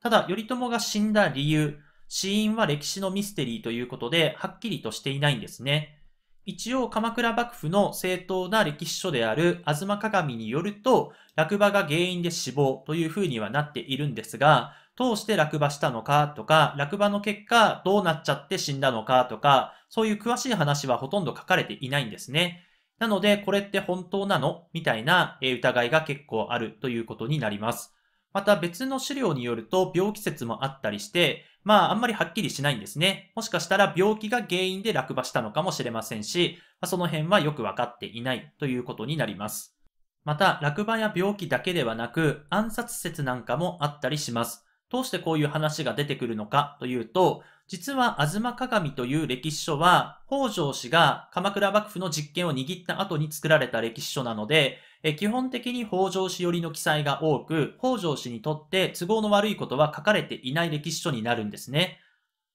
ただ、頼朝が死んだ理由、死因は歴史のミステリーということで、はっきりとしていないんですね。一応、鎌倉幕府の正当な歴史書である、ずま鏡によると、落馬が原因で死亡というふうにはなっているんですが、通して落馬したのかとか、落馬の結果どうなっちゃって死んだのかとか、そういう詳しい話はほとんど書かれていないんですね。なので、これって本当なのみたいな疑いが結構あるということになります。また別の資料によると病気説もあったりして、まああんまりはっきりしないんですね。もしかしたら病気が原因で落馬したのかもしれませんし、その辺はよくわかっていないということになります。また落馬や病気だけではなく暗殺説なんかもあったりします。どうしてこういう話が出てくるのかというと、実は、吾妻鏡という歴史書は、北条氏が鎌倉幕府の実権を握った後に作られた歴史書なので、え基本的に北条氏寄りの記載が多く、北条氏にとって都合の悪いことは書かれていない歴史書になるんですね。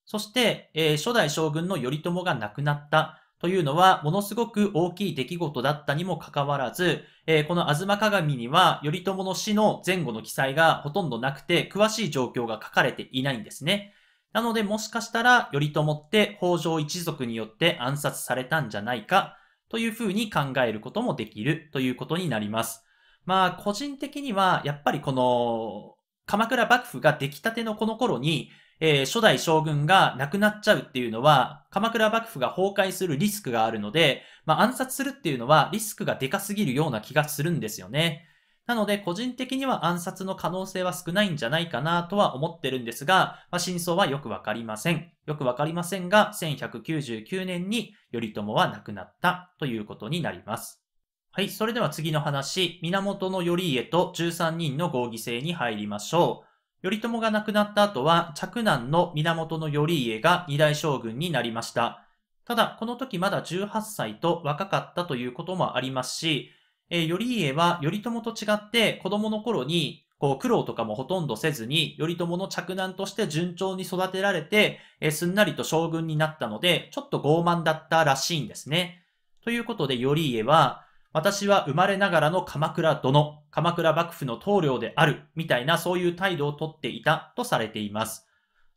そして、えー、初代将軍の頼朝が亡くなった。というのは、ものすごく大きい出来事だったにもかかわらず、えー、この東鏡には、頼朝の死の前後の記載がほとんどなくて、詳しい状況が書かれていないんですね。なので、もしかしたら、頼朝って北条一族によって暗殺されたんじゃないか、というふうに考えることもできるということになります。まあ、個人的には、やっぱりこの、鎌倉幕府が出来たてのこの頃に、えー、初代将軍が亡くなっちゃうっていうのは、鎌倉幕府が崩壊するリスクがあるので、まあ、暗殺するっていうのはリスクがでかすぎるような気がするんですよね。なので、個人的には暗殺の可能性は少ないんじゃないかなとは思ってるんですが、まあ、真相はよくわかりません。よくわかりませんが、1199年に頼朝は亡くなったということになります。はい、それでは次の話、源頼家と13人の合議制に入りましょう。頼朝が亡くなった後は、嫡男の源頼家が二代将軍になりました。ただ、この時まだ18歳と若かったということもありますし、えー、頼家は頼朝と違って子供の頃にこう苦労とかもほとんどせずに、頼朝の嫡男として順調に育てられて、えー、すんなりと将軍になったので、ちょっと傲慢だったらしいんですね。ということで、頼家は、私は生まれながらの鎌倉殿、鎌倉幕府の棟梁である、みたいなそういう態度をとっていたとされています。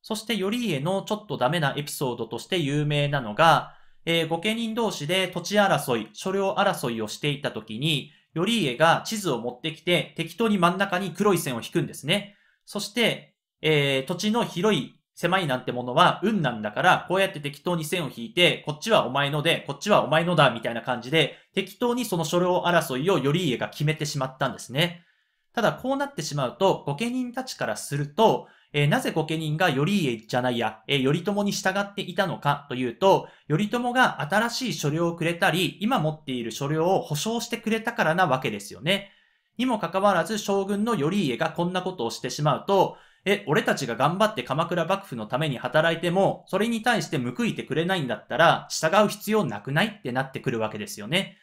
そして頼家のちょっとダメなエピソードとして有名なのが、えー、御家人同士で土地争い、所領争いをしていた時に、頼家が地図を持ってきて適当に真ん中に黒い線を引くんですね。そして、えー、土地の広い狭いなんてものは運なんだから、こうやって適当に線を引いて、こっちはお前ので、こっちはお前のだ、みたいな感じで、適当にその所領争いを頼家が決めてしまったんですね。ただ、こうなってしまうと、御家人たちからすると、えー、なぜ御家人が頼家じゃないや、えー、頼朝に従っていたのかというと、頼朝が新しい所領をくれたり、今持っている所領を保証してくれたからなわけですよね。にもかかわらず将軍の頼家がこんなことをしてしまうと、え、俺たちが頑張って鎌倉幕府のために働いても、それに対して報いてくれないんだったら、従う必要なくないってなってくるわけですよね。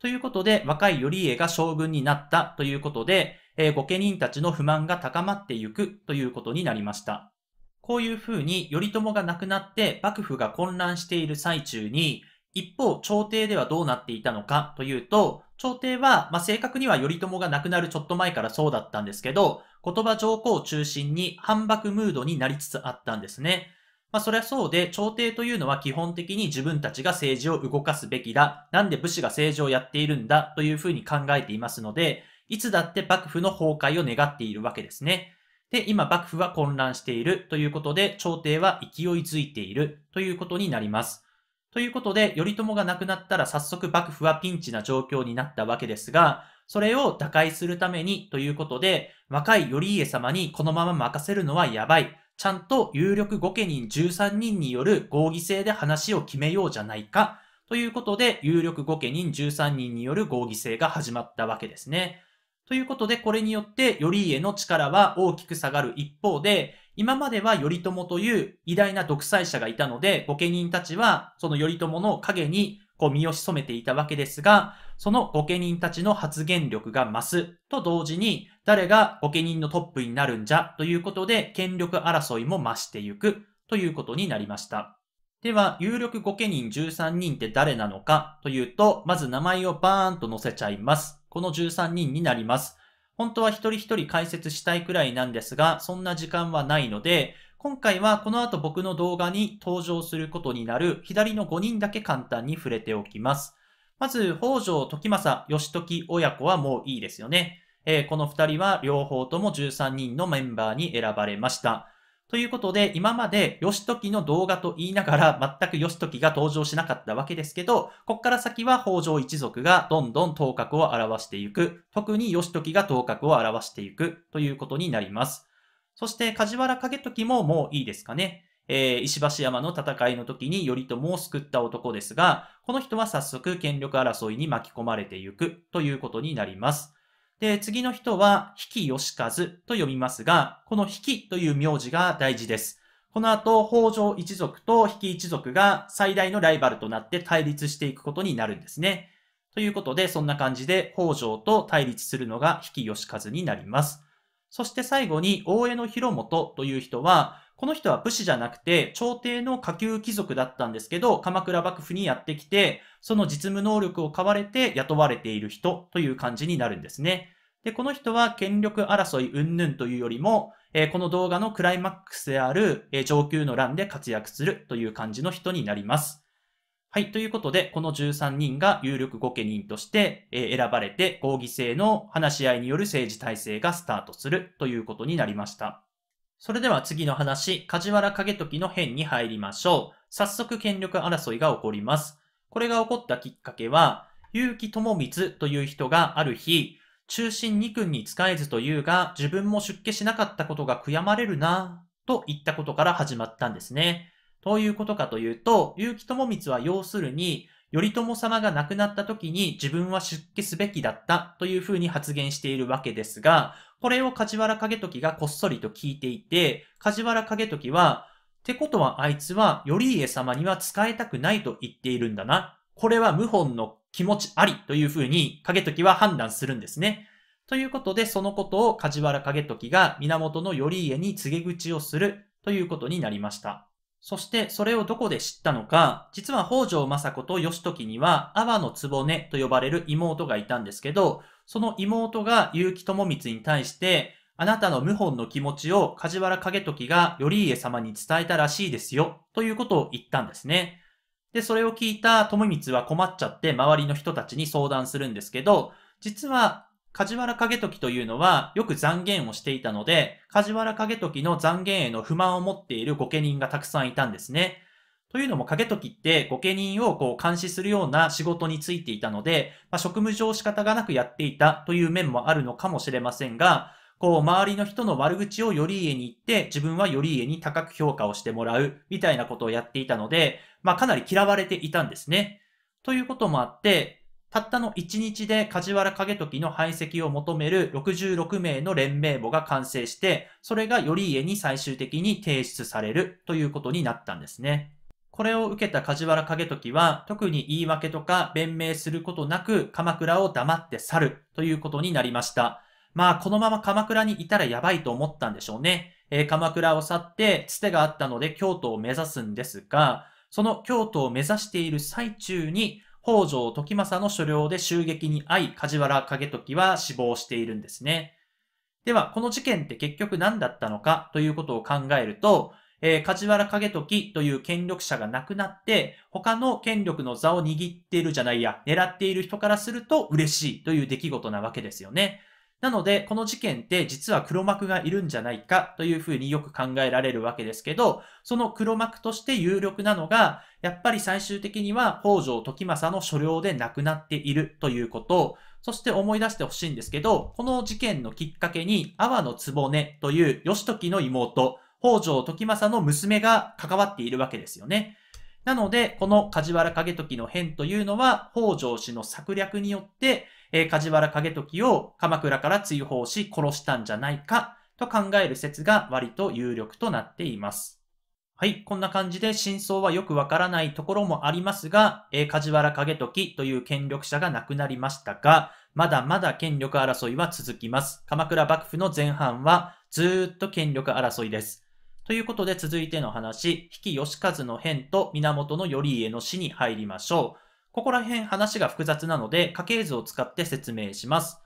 ということで、若い頼家が将軍になったということで、えー、御家人たちの不満が高まっていくということになりました。こういうふうに、頼朝が亡くなって幕府が混乱している最中に、一方、朝廷ではどうなっていたのかというと、朝廷は、まあ、正確には頼朝が亡くなるちょっと前からそうだったんですけど、言葉上皇を中心に反爆ムードになりつつあったんですね。まあ、そりゃそうで、朝廷というのは基本的に自分たちが政治を動かすべきだ。なんで武士が政治をやっているんだというふうに考えていますので、いつだって幕府の崩壊を願っているわけですね。で、今幕府は混乱しているということで、朝廷は勢いづいているということになります。ということで、頼朝が亡くなったら早速幕府はピンチな状況になったわけですが、それを打開するためにということで、若い頼家様にこのまま任せるのはやばい。ちゃんと有力御家人13人による合議制で話を決めようじゃないか。ということで、有力御家人13人による合議制が始まったわけですね。ということで、これによって頼家の力は大きく下がる一方で、今までは頼朝という偉大な独裁者がいたので、御家人たちはその頼朝の影にこう身を潜めていたわけですが、その御家人たちの発言力が増すと同時に、誰が御家人のトップになるんじゃということで、権力争いも増していくということになりました。では、有力御家人13人って誰なのかというと、まず名前をバーンと載せちゃいます。この13人になります。本当は一人一人解説したいくらいなんですが、そんな時間はないので、今回はこの後僕の動画に登場することになる左の5人だけ簡単に触れておきます。まず、北条時政、義時親子はもういいですよね。えー、この二人は両方とも13人のメンバーに選ばれました。ということで、今まで義時の動画と言いながら全く義時が登場しなかったわけですけど、こっから先は北条一族がどんどん頭角を表していく、特に義時が頭角を表していくということになります。そして梶原景時ももういいですかね。えー、石橋山の戦いの時に頼朝を救った男ですが、この人は早速権力争いに巻き込まれていくということになります。で、次の人は、引義和と読みますが、この引という名字が大事です。この後、北条一族と引一族が最大のライバルとなって対立していくことになるんですね。ということで、そんな感じで北条と対立するのが引義和になります。そして最後に、大江の広元という人は、この人は武士じゃなくて、朝廷の下級貴族だったんですけど、鎌倉幕府にやってきて、その実務能力を買われて雇われている人という感じになるんですね。で、この人は権力争い云々というよりも、えー、この動画のクライマックスである、えー、上級の欄で活躍するという感じの人になります。はい。ということで、この13人が有力御家人として、え選ばれて、合議制の話し合いによる政治体制がスタートするということになりました。それでは次の話、梶原景時の変に入りましょう。早速権力争いが起こります。これが起こったきっかけは、結城智光という人がある日、中心二君に使えずというが、自分も出家しなかったことが悔やまれるな、といったことから始まったんですね。どういうことかというと、結城智光は要するに、頼朝様が亡くなった時に自分は出家すべきだったというふうに発言しているわけですが、これを梶原景時がこっそりと聞いていて、梶原景時は、ってことはあいつは頼家様には使えたくないと言っているんだな。これは謀反の気持ちありというふうに景時は判断するんですね。ということで、そのことを梶原景時が源頼家に告げ口をするということになりました。そしてそれをどこで知ったのか、実は北条政子と義時には阿波の局と呼ばれる妹がいたんですけど、その妹が結城智光に対して、あなたの謀反の気持ちを梶原景時が頼家様に伝えたらしいですよ、ということを言ったんですね。で、それを聞いた智光は困っちゃって周りの人たちに相談するんですけど、実は梶原景時というのはよく残言をしていたので、梶原景時の残言への不満を持っている御家人がたくさんいたんですね。というのも景時って御家人をこう監視するような仕事についていたので、まあ、職務上仕方がなくやっていたという面もあるのかもしれませんが、こう周りの人の悪口を頼家に言って自分は頼家に高く評価をしてもらうみたいなことをやっていたので、まあかなり嫌われていたんですね。ということもあって、たったの1日で梶原景時の排斥を求める66名の連名簿が完成して、それが頼家に最終的に提出されるということになったんですね。これを受けた梶原景時は、特に言い訳とか弁明することなく鎌倉を黙って去るということになりました。まあ、このまま鎌倉にいたらやばいと思ったんでしょうね。えー、鎌倉を去って、つてがあったので京都を目指すんですが、その京都を目指している最中に、北条時政の所領で襲撃に遭い、梶原景時は死亡しているんですね。では、この事件って結局何だったのかということを考えると、えー、梶原景時という権力者が亡くなって、他の権力の座を握っているじゃないや、狙っている人からすると嬉しいという出来事なわけですよね。なので、この事件って実は黒幕がいるんじゃないかというふうによく考えられるわけですけど、その黒幕として有力なのが、やっぱり最終的には北条時政の所領で亡くなっているということ、そして思い出してほしいんですけど、この事件のきっかけに、阿波の局という義時の妹、北条時政の娘が関わっているわけですよね。なので、この梶原景時の変というのは、北条氏の策略によって、えー、梶原景時を鎌倉から追放し殺したんじゃないかと考える説が割と有力となっています。はい、こんな感じで真相はよくわからないところもありますが、えー、梶原景時という権力者が亡くなりましたが、まだまだ権力争いは続きます。鎌倉幕府の前半はずーっと権力争いです。ということで続いての話、比企義和の変と源頼家の死に入りましょう。ここら辺話が複雑なので、家系図を使って説明します。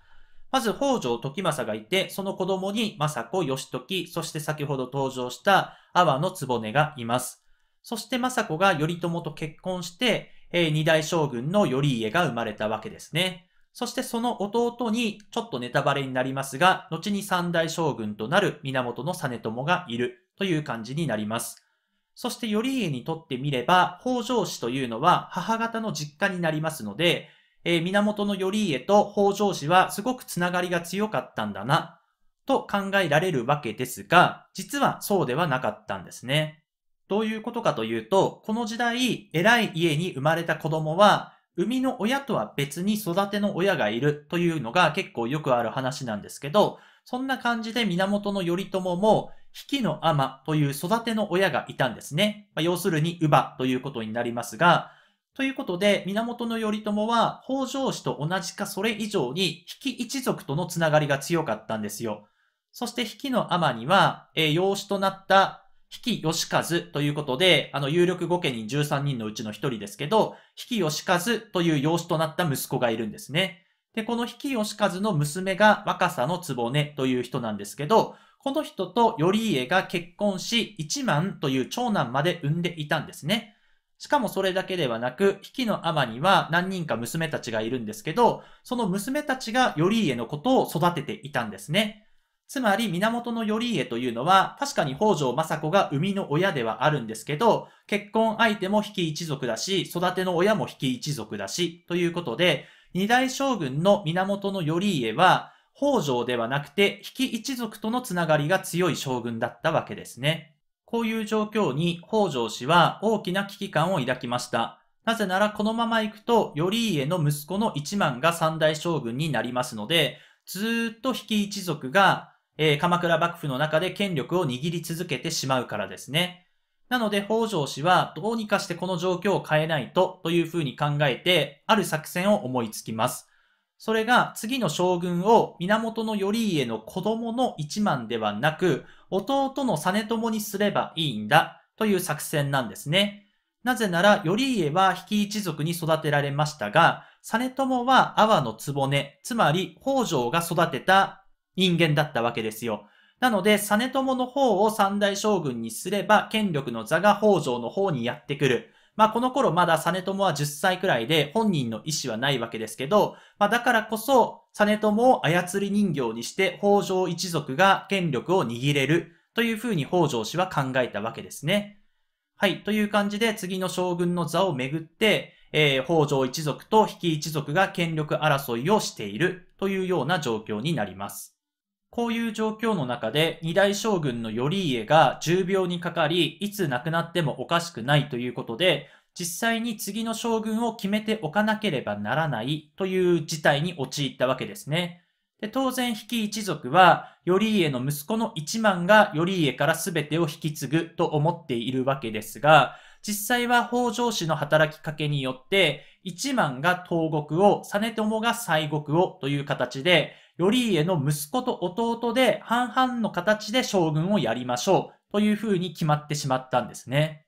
まず、北条時政がいて、その子供に政子義時、そして先ほど登場した阿波の局がいます。そして政子が頼朝と結婚して、えー、二大将軍の頼家が生まれたわけですね。そしてその弟に、ちょっとネタバレになりますが、後に三大将軍となる源の実朝がいるという感じになります。そして頼家にとってみれば、北条氏というのは母方の実家になりますので、えー、源頼家と北条氏はすごくつながりが強かったんだな、と考えられるわけですが、実はそうではなかったんですね。どういうことかというと、この時代、偉い家に生まれた子供は、生みの親とは別に育ての親がいるというのが結構よくある話なんですけど、そんな感じで源頼朝も引きの尼という育ての親がいたんですね。まあ、要するに、乳母ということになりますが、ということで、源頼朝は北条氏と同じかそれ以上に引き一族とのつながりが強かったんですよ。そして引きの尼には、えー、養子となった引き義和ということで、あの有力御家人13人のうちの一人ですけど、引き義和という養子となった息子がいるんですね。で、この引き義和の娘が若さのね、という人なんですけど、この人と頼家が結婚し、一万という長男まで産んでいたんですね。しかもそれだけではなく、引きの尼には何人か娘たちがいるんですけど、その娘たちが頼家のことを育てていたんですね。つまり、源頼家というのは、確かに北条政子が生みの親ではあるんですけど、結婚相手も引き一族だし、育ての親も引き一族だし、ということで、二代将軍の源頼家は、北条ではなくて、比企一族とのつながりが強い将軍だったわけですね。こういう状況に北条氏は大きな危機感を抱きました。なぜならこのまま行くと、頼家の息子の一万が三大将軍になりますので、ずっと比企一族が、えー、鎌倉幕府の中で権力を握り続けてしまうからですね。なので北条氏はどうにかしてこの状況を変えないとというふうに考えて、ある作戦を思いつきます。それが次の将軍を源頼家の子供の一万ではなく、弟の実朝にすればいいんだという作戦なんですね。なぜなら、頼家は引き一族に育てられましたが、実朝は阿波の局、つまり北条が育てた人間だったわけですよ。なので、実朝の方を三大将軍にすれば、権力の座が北条の方にやってくる。まあ、この頃まだ実朝は10歳くらいで本人の意思はないわけですけど、まあ、だからこそ実朝を操り人形にして北条一族が権力を握れるというふうに北条氏は考えたわけですね。はい。という感じで次の将軍の座をめぐって、えー、北条一族と比企一族が権力争いをしているというような状況になります。こういう状況の中で、二大将軍の頼家が重病にかかり、いつ亡くなってもおかしくないということで、実際に次の将軍を決めておかなければならないという事態に陥ったわけですね。で当然、比企一族は、頼家の息子の一万が頼家から全てを引き継ぐと思っているわけですが、実際は北条氏の働きかけによって、一万が東国を、実朝が西国をという形で、頼家の息子と弟で半々の形で将軍をやりましょうというふうに決まってしまったんですね。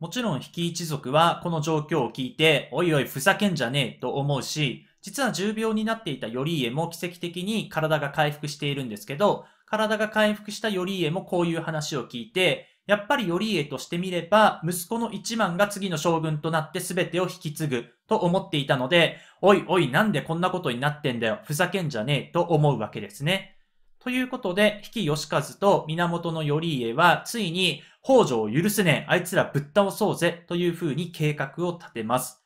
もちろん、比企一族はこの状況を聞いて、おいおいふざけんじゃねえと思うし、実は重病になっていた頼家も奇跡的に体が回復しているんですけど、体が回復した頼家もこういう話を聞いて、やっぱり頼家としてみれば、息子の一万が次の将軍となって全てを引き継ぐと思っていたので、おいおいなんでこんなことになってんだよ。ふざけんじゃねえと思うわけですね。ということで、比企義和と源頼家はついに北条を許すねえ、あいつらぶっ倒そうぜという風に計画を立てます。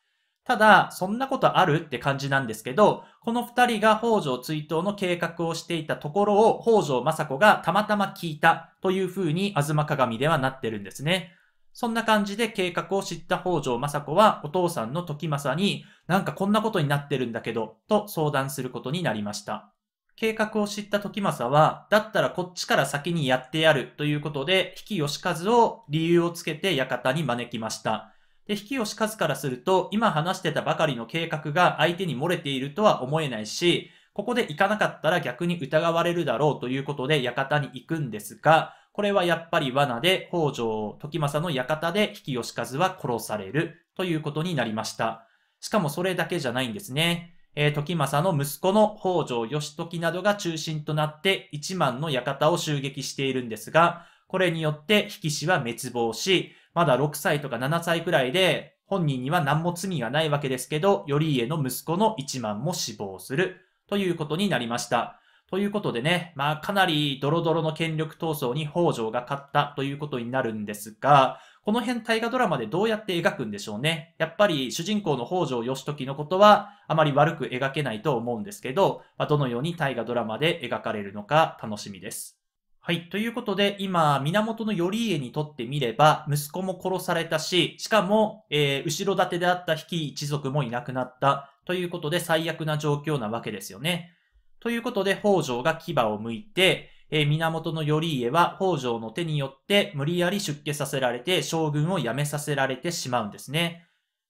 ただ、そんなことあるって感じなんですけど、この二人が北条追悼の計画をしていたところを北条政子がたまたま聞いたという風に妻鏡ではなってるんですね。そんな感じで計画を知った北条政子はお父さんの時政になんかこんなことになってるんだけどと相談することになりました。計画を知った時政は、だったらこっちから先にやってやるということで、引き義和を理由をつけて館に招きました。で、引きよしからすると、今話してたばかりの計画が相手に漏れているとは思えないし、ここで行かなかったら逆に疑われるだろうということで館に行くんですが、これはやっぱり罠で北条時政の館で引きしかずは殺されるということになりました。しかもそれだけじゃないんですね。えー、時政の息子の北条義時などが中心となって一万の館を襲撃しているんですが、これによって引き氏は滅亡し、まだ6歳とか7歳くらいで、本人には何も罪がないわけですけど、頼家の息子の一万も死亡するということになりました。ということでね、まあかなりドロドロの権力闘争に北条が勝ったということになるんですが、この辺大河ドラマでどうやって描くんでしょうね。やっぱり主人公の北条義時のことはあまり悪く描けないと思うんですけど、まあ、どのように大河ドラマで描かれるのか楽しみです。はい。ということで、今、源頼家にとってみれば、息子も殺されたし、しかも、えー、後ろ盾であった比企一族もいなくなった。ということで、最悪な状況なわけですよね。ということで、北条が牙を剥いて、えー、源頼家は北条の手によって無理やり出家させられて、将軍を辞めさせられてしまうんですね。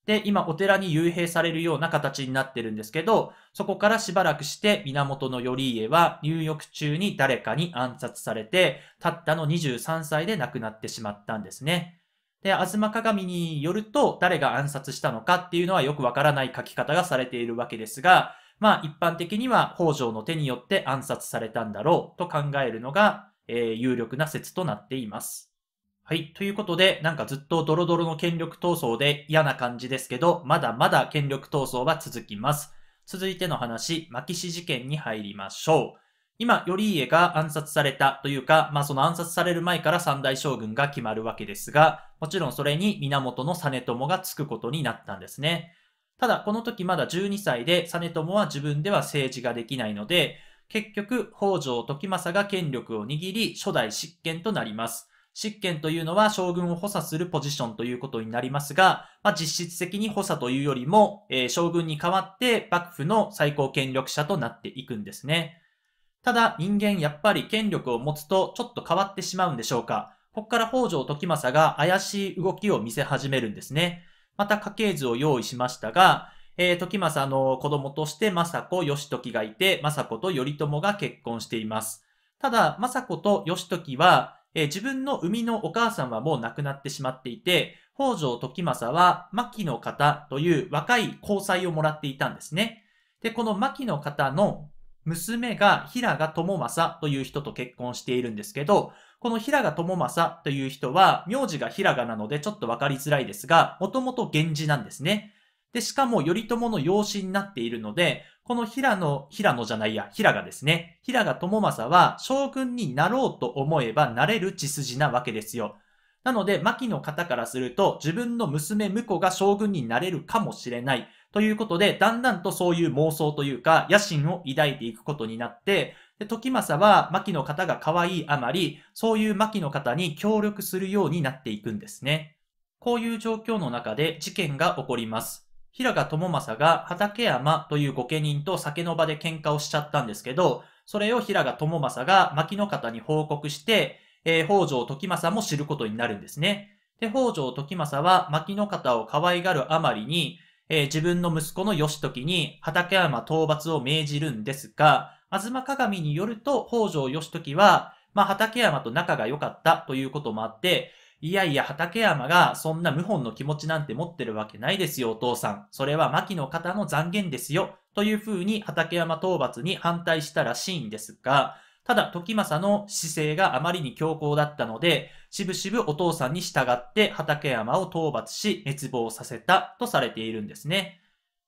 で、今お寺に幽閉されるような形になってるんですけど、そこからしばらくして源頼家は入浴中に誰かに暗殺されて、たったの23歳で亡くなってしまったんですね。で、吾妻鏡によると誰が暗殺したのかっていうのはよくわからない書き方がされているわけですが、まあ一般的には北条の手によって暗殺されたんだろうと考えるのが、えー、有力な説となっています。はい。ということで、なんかずっとドロドロの権力闘争で嫌な感じですけど、まだまだ権力闘争は続きます。続いての話、巻死事件に入りましょう。今、頼家が暗殺されたというか、まあその暗殺される前から三大将軍が決まるわけですが、もちろんそれに源の実朝がつくことになったんですね。ただ、この時まだ12歳で、実朝は自分では政治ができないので、結局、北条時政が権力を握り、初代執権となります。執権というのは将軍を補佐するポジションということになりますが、まあ、実質的に補佐というよりも、えー、将軍に代わって幕府の最高権力者となっていくんですね。ただ人間やっぱり権力を持つとちょっと変わってしまうんでしょうか。ここから北条時政が怪しい動きを見せ始めるんですね。また家系図を用意しましたが、えー、時政の子供として政子、義時がいて、政子と頼朝が結婚しています。ただ、政子と義時は、えー、自分の生みのお母さんはもう亡くなってしまっていて、北条時政は牧の方という若い交際をもらっていたんですね。で、この牧の方の娘が平賀智政という人と結婚しているんですけど、この平賀智政という人は、名字が平賀なのでちょっとわかりづらいですが、もともと源氏なんですね。で、しかも頼朝の養子になっているので、この平野、平野じゃないや、平賀ですね。平賀友政は将軍になろうと思えばなれる血筋なわけですよ。なので、牧の方からすると、自分の娘婿が将軍になれるかもしれない。ということで、だんだんとそういう妄想というか、野心を抱いていくことになって、で時政は牧の方が可愛いあまり、そういう牧の方に協力するようになっていくんですね。こういう状況の中で事件が起こります。平賀智政が畠山という御家人と酒の場で喧嘩をしちゃったんですけど、それを平賀智政が牧の方に報告して、えー、北条時政も知ることになるんですね。で、北条時政は牧の方を可愛がるあまりに、えー、自分の息子の義時に畠山討伐を命じるんですが、東鏡によると北条義時は、まあ、畠山と仲が良かったということもあって、いやいや、畠山がそんな謀反の気持ちなんて持ってるわけないですよ、お父さん。それは牧の方の残言ですよ。というふうに畠山討伐に反対したらしいんですが、ただ、時政の姿勢があまりに強硬だったので、しぶしぶお父さんに従って畠山を討伐し、滅亡させたとされているんですね。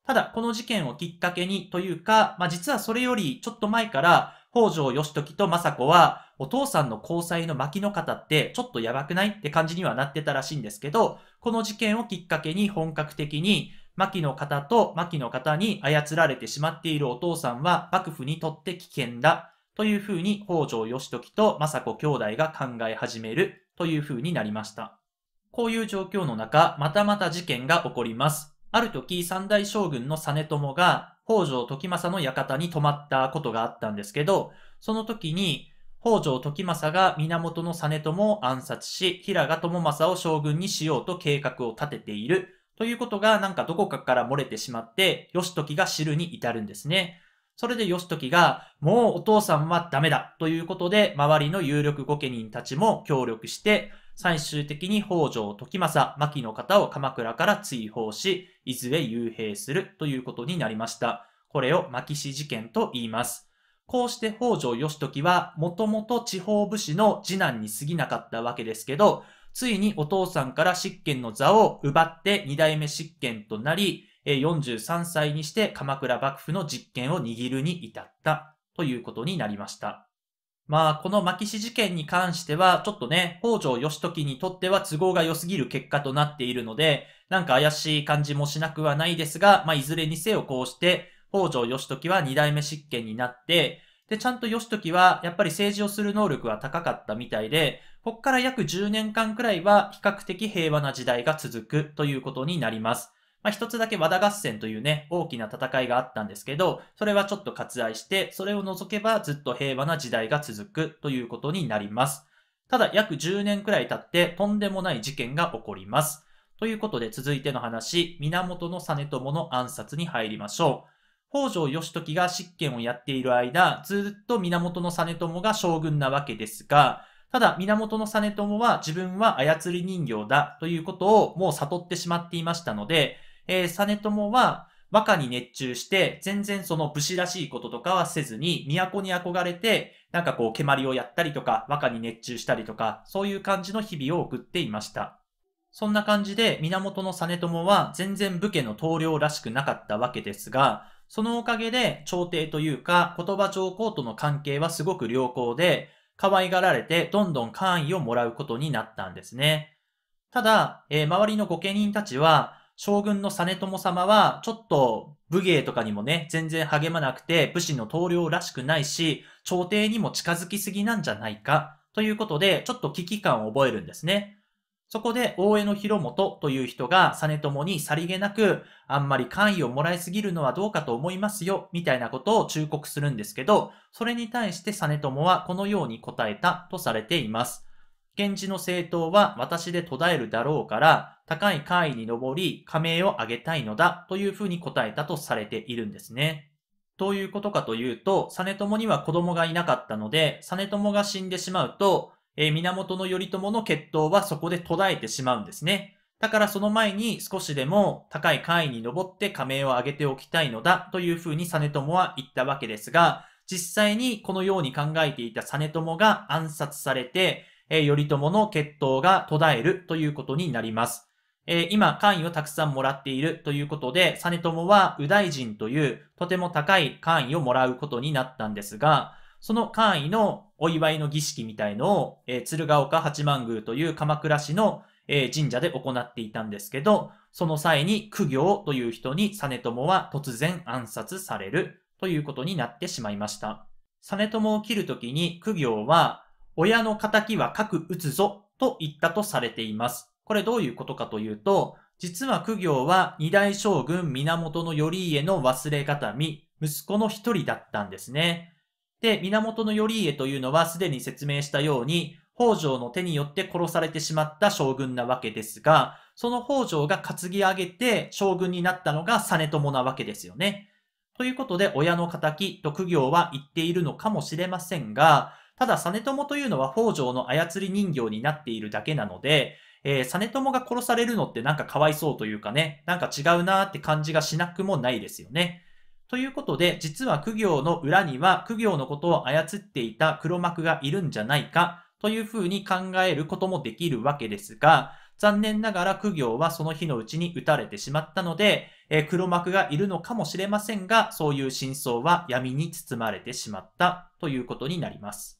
ただ、この事件をきっかけにというか、まあ実はそれよりちょっと前から、北条義時と政子は、お父さんの交際の巻の方ってちょっとやばくないって感じにはなってたらしいんですけど、この事件をきっかけに本格的に牧の方と牧の方に操られてしまっているお父さんは幕府にとって危険だというふうに北条義時と政子兄弟が考え始めるというふうになりました。こういう状況の中、またまた事件が起こります。ある時、三大将軍の実朝が北条時政の館に泊まったことがあったんですけど、その時に、北条時政が源実朝を暗殺し、平賀朝政を将軍にしようと計画を立てているということがなんかどこかから漏れてしまって、義時が知るに至るんですね。それで義時が、もうお父さんはダメだということで、周りの有力御家人たちも協力して、最終的に北条時政、牧の方を鎌倉から追放し、伊豆へ幽閉するということになりました。これを牧氏事件と言います。こうして北条義時は、もともと地方武士の次男に過ぎなかったわけですけど、ついにお父さんから執権の座を奪って二代目執権となり、43歳にして鎌倉幕府の実権を握るに至ったということになりました。まあ、この巻死事件に関しては、ちょっとね、北条義時にとっては都合が良すぎる結果となっているので、なんか怪しい感じもしなくはないですが、まあ、いずれにせよこうして、北条義時は二代目執権になって、で、ちゃんと義時は、やっぱり政治をする能力は高かったみたいで、こっから約10年間くらいは比較的平和な時代が続くということになります。まあ、一つだけ和田合戦というね、大きな戦いがあったんですけど、それはちょっと割愛して、それを除けばずっと平和な時代が続くということになります。ただ、約10年くらい経って、とんでもない事件が起こります。ということで、続いての話、源実朝の暗殺に入りましょう。北条義時が執権をやっている間、ずっと源実朝が将軍なわけですが、ただ、源実朝は自分は操り人形だということをもう悟ってしまっていましたので、えー、実朝は和歌に熱中して、全然その武士らしいこととかはせずに、都に憧れて、なんかこう、蹴鞠をやったりとか、和歌に熱中したりとか、そういう感じの日々を送っていました。そんな感じで、源の実朝は全然武家の棟梁らしくなかったわけですが、そのおかげで、朝廷というか、言葉上皇との関係はすごく良好で、可愛がられて、どんどん官位をもらうことになったんですね。ただ、えー、周りの御家人たちは、将軍の実朝様は、ちょっと武芸とかにもね、全然励まなくて、武士の棟梁らしくないし、朝廷にも近づきすぎなんじゃないか、ということで、ちょっと危機感を覚えるんですね。そこで、大江の広元という人が、実朝にさりげなく、あんまり官位をもらいすぎるのはどうかと思いますよ、みたいなことを忠告するんですけど、それに対して実朝はこのように答えたとされています。現地の政党は私で途絶えるだろうから、高い会に上り、加盟を上げたいのだというふうに答えたとされているんですね。どういうことかというと、実朝には子供がいなかったので、実朝が死んでしまうと、えー、源頼朝の血統はそこで途絶えてしまうんですね。だからその前に少しでも高い階に登って加盟を上げておきたいのだというふうに実朝は言ったわけですが、実際にこのように考えていた実朝が暗殺されて、え頼朝の血統が途絶えるということになります。え今、官位をたくさんもらっているということで、実朝は右大臣というとても高い官位をもらうことになったんですが、その官位のお祝いの儀式みたいのを、え鶴岡八幡宮という鎌倉市の、え神社で行っていたんですけど、その際に苦行という人に実朝は突然暗殺されるということになってしまいました。実朝を切るときに苦行は親の仇は核打つぞと言ったとされています。これどういうことかというと、実は苦行は二大将軍源頼家の忘れ形見、息子の一人だったんですね。で、源頼家というのはすでに説明したように、北条の手によって殺されてしまった将軍なわけですが、その北条が担ぎ上げて将軍になったのが実朝なわけですよね。ということで、親の仇と苦行は言っているのかもしれませんが、ただ、実朝というのは北条の操り人形になっているだけなので、えー、実朝が殺されるのってなんかかわいそうというかね、なんか違うなーって感じがしなくもないですよね。ということで、実は苦行の裏には苦行のことを操っていた黒幕がいるんじゃないかというふうに考えることもできるわけですが、残念ながら苦行はその日のうちに撃たれてしまったので、えー、黒幕がいるのかもしれませんが、そういう真相は闇に包まれてしまったということになります。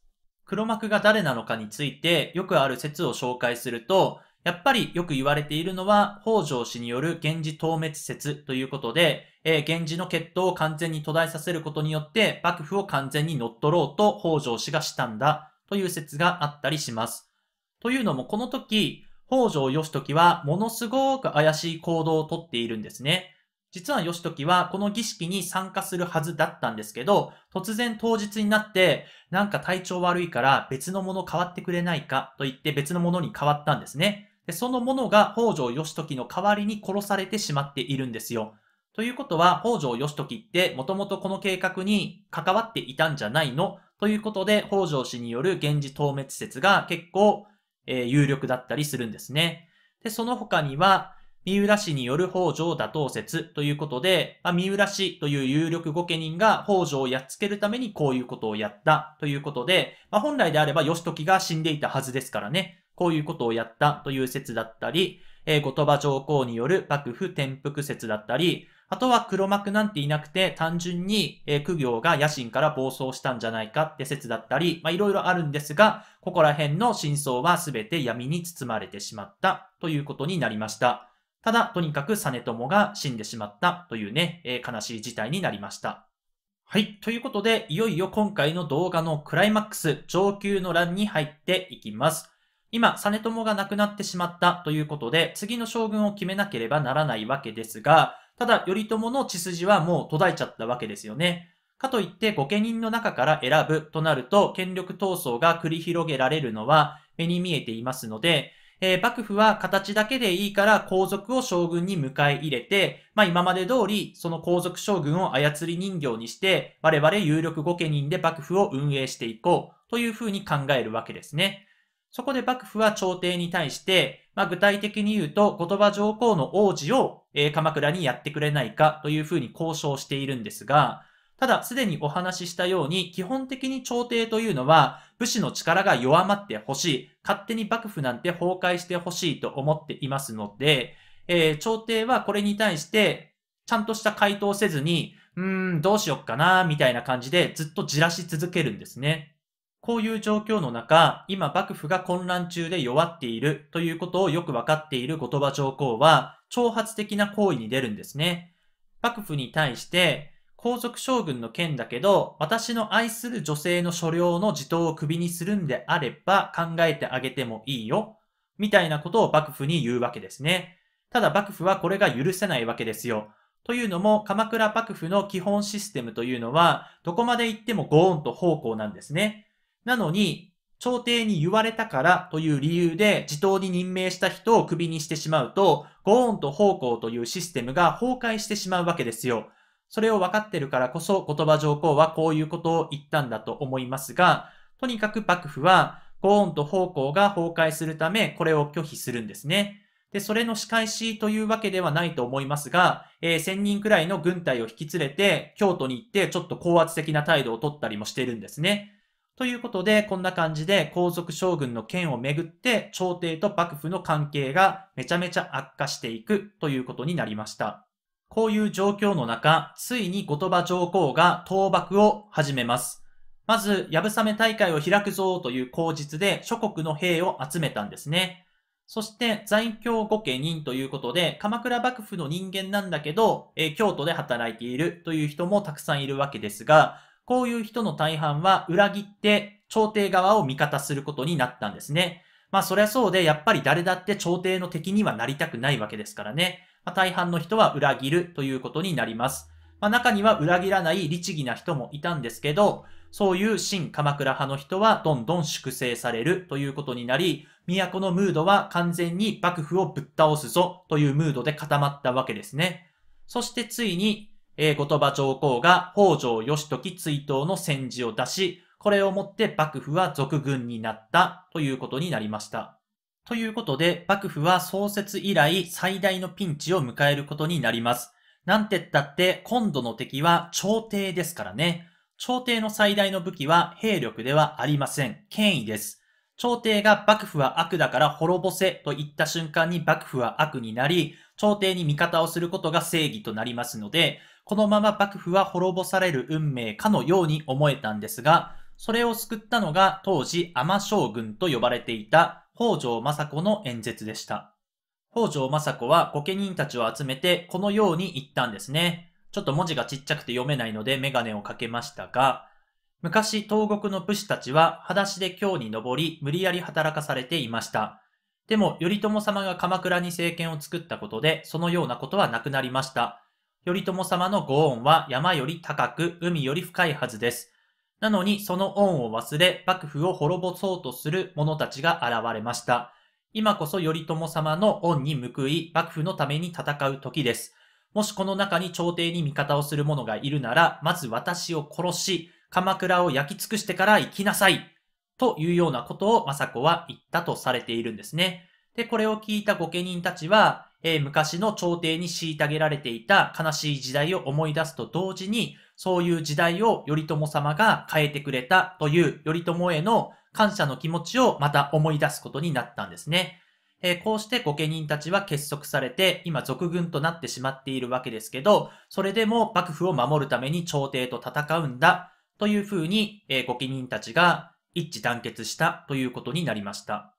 黒幕が誰なのかについてよくある説を紹介すると、やっぱりよく言われているのは、北条氏による源氏討滅説ということで、えー、源氏の血統を完全に途絶えさせることによって、幕府を完全に乗っ取ろうと北条氏がしたんだという説があったりします。というのも、この時、北条義時はものすごく怪しい行動をとっているんですね。実は義時はこの儀式に参加するはずだったんですけど、突然当日になって、なんか体調悪いから別のもの変わってくれないかと言って別のものに変わったんですね。でそのものが北条義時の代わりに殺されてしまっているんですよ。ということは、北条義時ってもともとこの計画に関わっていたんじゃないのということで、北条氏による源氏討滅説が結構、えー、有力だったりするんですね。で、その他には、三浦氏による北条打倒説ということで、まあ、三浦氏という有力御家人が北条をやっつけるためにこういうことをやったということで、まあ、本来であれば義時が死んでいたはずですからね、こういうことをやったという説だったり、えー、鳥羽上皇による幕府転覆説だったり、あとは黒幕なんていなくて単純に、えー、苦行が野心から暴走したんじゃないかって説だったり、まあいろいろあるんですが、ここら辺の真相は全て闇に包まれてしまったということになりました。ただ、とにかく実朝が死んでしまったというね、えー、悲しい事態になりました。はい。ということで、いよいよ今回の動画のクライマックス、上級の欄に入っていきます。今、実朝が亡くなってしまったということで、次の将軍を決めなければならないわけですが、ただ、頼朝の血筋はもう途絶えちゃったわけですよね。かといって御家人の中から選ぶとなると権力闘争が繰り広げられるのは目に見えていますので、えー、幕府は形だけでいいから皇族を将軍に迎え入れて、まあ今まで通りその皇族将軍を操り人形にして、我々有力御家人で幕府を運営していこうというふうに考えるわけですね。そこで幕府は朝廷に対して、まあ、具体的に言うと、言葉上皇の王子を、えー、鎌倉にやってくれないかというふうに交渉しているんですが、ただ、すでにお話ししたように、基本的に朝廷というのは、武士の力が弱まってほしい。勝手に幕府なんて崩壊してほしいと思っていますので、えー、朝廷はこれに対して、ちゃんとした回答せずに、うーん、どうしよっかな、みたいな感じでずっとじらし続けるんですね。こういう状況の中、今幕府が混乱中で弱っているということをよくわかっている後鳥羽上皇は、挑発的な行為に出るんですね。幕府に対して、皇族将軍の件だけど、私の愛する女性の所領の地頭を首にするんであれば考えてあげてもいいよ。みたいなことを幕府に言うわけですね。ただ幕府はこれが許せないわけですよ。というのも、鎌倉幕府の基本システムというのは、どこまで行ってもゴーンと方向なんですね。なのに、朝廷に言われたからという理由で、自頭に任命した人を首にしてしまうと、ゴーンと方向というシステムが崩壊してしまうわけですよ。それを分かってるからこそ言葉上皇はこういうことを言ったんだと思いますが、とにかく幕府は、ゴーンと方向が崩壊するため、これを拒否するんですね。で、それの仕返しというわけではないと思いますが、えー、1000人くらいの軍隊を引き連れて、京都に行って、ちょっと高圧的な態度をとったりもしてるんですね。ということで、こんな感じで皇族将軍の権をめぐって、朝廷と幕府の関係がめちゃめちゃ悪化していくということになりました。こういう状況の中、ついに後鳥羽上皇が倒幕を始めます。まず、やぶさめ大会を開くぞという口実で諸国の兵を集めたんですね。そして、在京御家人ということで、鎌倉幕府の人間なんだけど、え京都で働いているという人もたくさんいるわけですが、こういう人の大半は裏切って朝廷側を味方することになったんですね。まあそりゃそうで、やっぱり誰だって朝廷の敵にはなりたくないわけですからね。まあ、大半の人は裏切るということになります。まあ、中には裏切らない律儀な人もいたんですけど、そういう新鎌倉派の人はどんどん粛清されるということになり、都のムードは完全に幕府をぶっ倒すぞというムードで固まったわけですね。そしてついに、えー、後鳥羽上皇が北条義時追悼の戦時を出し、これをもって幕府は俗軍になったということになりました。ということで、幕府は創設以来最大のピンチを迎えることになります。なんてったって今度の敵は朝廷ですからね。朝廷の最大の武器は兵力ではありません。権威です。朝廷が幕府は悪だから滅ぼせと言った瞬間に幕府は悪になり、朝廷に味方をすることが正義となりますので、このまま幕府は滅ぼされる運命かのように思えたんですが、それを救ったのが当時天将軍と呼ばれていた北条政子の演説でした。北条政子は御家人たちを集めてこのように言ったんですね。ちょっと文字がちっちゃくて読めないのでメガネをかけましたが、昔東国の武士たちは裸足で京に登り無理やり働かされていました。でも頼朝様が鎌倉に政権を作ったことでそのようなことはなくなりました。頼朝様のご恩は山より高く海より深いはずです。なのにその恩を忘れ、幕府を滅ぼそうとする者たちが現れました。今こそ頼朝様の恩に報い、幕府のために戦う時です。もしこの中に朝廷に味方をする者がいるなら、まず私を殺し、鎌倉を焼き尽くしてから行きなさいというようなことを政子は言ったとされているんですね。で、これを聞いた御家人たちは、えー、昔の朝廷に虐げられていた悲しい時代を思い出すと同時に、そういう時代を頼朝様が変えてくれたという頼朝への感謝の気持ちをまた思い出すことになったんですね。えー、こうして御家人たちは結束されて、今俗軍となってしまっているわけですけど、それでも幕府を守るために朝廷と戦うんだ、というふうに、えー、御家人たちが一致団結したということになりました。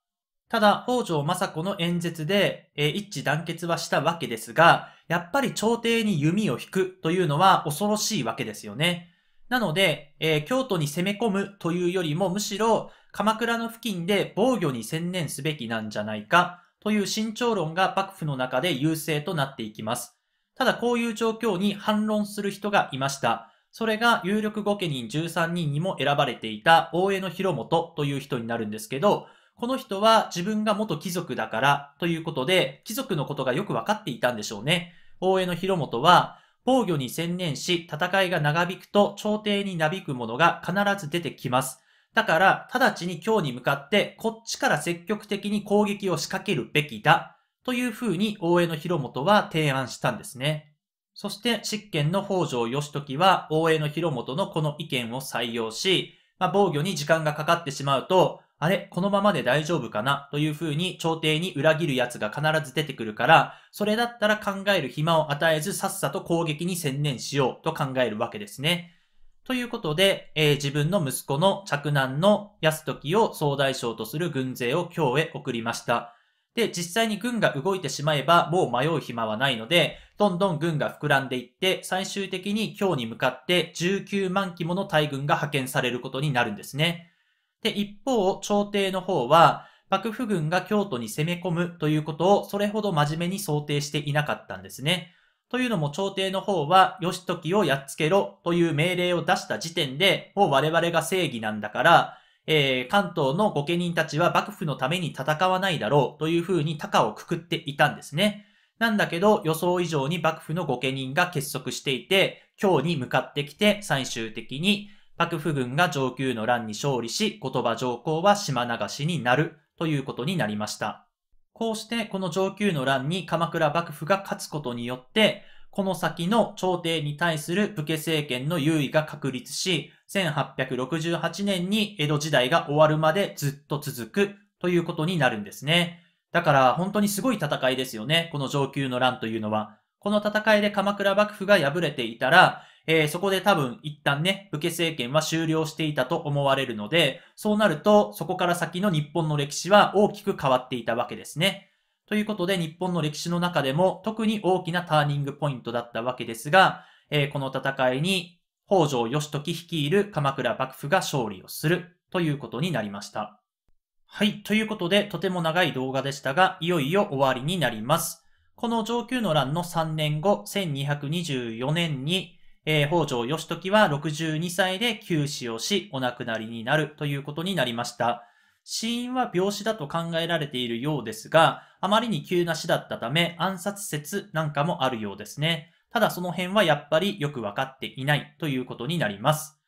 ただ、北条政子の演説で、えー、一致団結はしたわけですが、やっぱり朝廷に弓を引くというのは恐ろしいわけですよね。なので、えー、京都に攻め込むというよりもむしろ鎌倉の付近で防御に専念すべきなんじゃないかという慎重論が幕府の中で優勢となっていきます。ただこういう状況に反論する人がいました。それが有力御家人13人にも選ばれていた大江の広元という人になるんですけど、この人は自分が元貴族だからということで、貴族のことがよくわかっていたんでしょうね。大江の広元は、防御に専念し、戦いが長引くと朝廷になびくものが必ず出てきます。だから、直ちに今日に向かって、こっちから積極的に攻撃を仕掛けるべきだ。というふうに大江の広元は提案したんですね。そして、執権の北条義時は大江の広元のこの意見を採用し、まあ、防御に時間がかかってしまうと、あれ、このままで大丈夫かなというふうに朝廷に裏切る奴が必ず出てくるから、それだったら考える暇を与えずさっさと攻撃に専念しようと考えるわけですね。ということで、えー、自分の息子の嫡男の安時を総大将とする軍勢を京へ送りました。で、実際に軍が動いてしまえばもう迷う暇はないので、どんどん軍が膨らんでいって、最終的に京に向かって19万機もの大軍が派遣されることになるんですね。で、一方、朝廷の方は、幕府軍が京都に攻め込むということをそれほど真面目に想定していなかったんですね。というのも朝廷の方は、義時をやっつけろという命令を出した時点で、もう我々が正義なんだから、えー、関東の御家人たちは幕府のために戦わないだろうというふうに高をくくっていたんですね。なんだけど予想以上に幕府の御家人が結束していて、今日に向かってきて最終的に幕府軍が上級の乱に勝利し、言葉上皇は島流しになるということになりました。こうしてこの上級の乱に鎌倉幕府が勝つことによって、この先の朝廷に対する武家政権の優位が確立し、1868年に江戸時代が終わるまでずっと続くということになるんですね。だから本当にすごい戦いですよね。この上級の乱というのは。この戦いで鎌倉幕府が敗れていたら、えー、そこで多分一旦ね、武家政権は終了していたと思われるので、そうなると、そこから先の日本の歴史は大きく変わっていたわけですね。ということで、日本の歴史の中でも特に大きなターニングポイントだったわけですが、えー、この戦いに北条義時率いる鎌倉幕府が勝利をするということになりました。はい。ということで、とても長い動画でしたが、いよいよ終わりになります。この上級の欄の3年後、1224年に、えー、北条義時は62歳で急死をし、お亡くなりになるということになりました。死因は病死だと考えられているようですが、あまりに急な死だったため暗殺説なんかもあるようですね。ただその辺はやっぱりよくわかっていないということになります。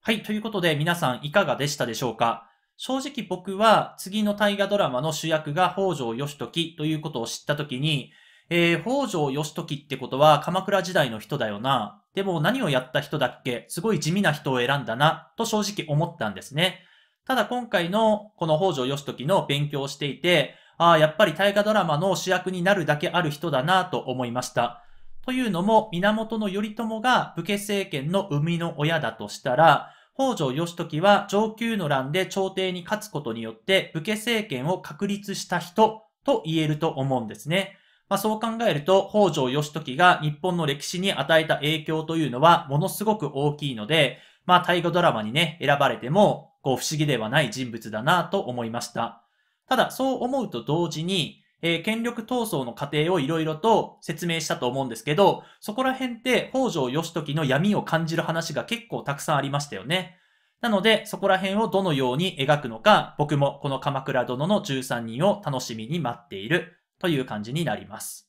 はい、ということで皆さんいかがでしたでしょうか正直僕は次の大河ドラマの主役が北条義時ということを知った時に、えー、北条義時ってことは鎌倉時代の人だよなでも何をやった人だっけすごい地味な人を選んだな、と正直思ったんですね。ただ今回のこの北条義時の勉強をしていて、ああ、やっぱり大河ドラマの主役になるだけある人だなと思いました。というのも、源頼朝が武家政権の生みの親だとしたら、北条義時は上級の乱で朝廷に勝つことによって武家政権を確立した人と言えると思うんですね。まあ、そう考えると、北条義時が日本の歴史に与えた影響というのはものすごく大きいので、まあ、大河ドラマにね、選ばれても、こう、不思議ではない人物だなと思いました。ただ、そう思うと同時に、えー、権力闘争の過程をいろいろと説明したと思うんですけど、そこら辺って北条義時の闇を感じる話が結構たくさんありましたよね。なので、そこら辺をどのように描くのか、僕もこの鎌倉殿の13人を楽しみに待っている。という感じになります。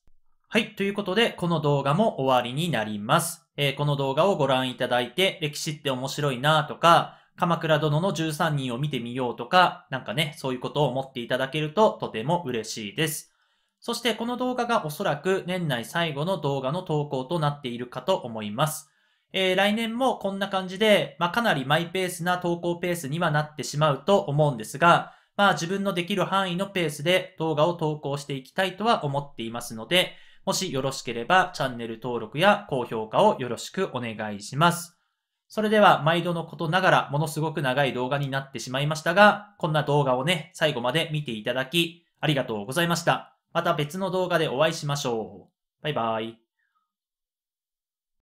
はい。ということで、この動画も終わりになります。えー、この動画をご覧いただいて、歴史って面白いなとか、鎌倉殿の13人を見てみようとか、なんかね、そういうことを思っていただけるととても嬉しいです。そしてこの動画がおそらく年内最後の動画の投稿となっているかと思います。えー、来年もこんな感じで、まあ、かなりマイペースな投稿ペースにはなってしまうと思うんですが、まあ自分のできる範囲のペースで動画を投稿していきたいとは思っていますので、もしよろしければチャンネル登録や高評価をよろしくお願いします。それでは毎度のことながらものすごく長い動画になってしまいましたが、こんな動画をね、最後まで見ていただきありがとうございました。また別の動画でお会いしましょう。バイバイ。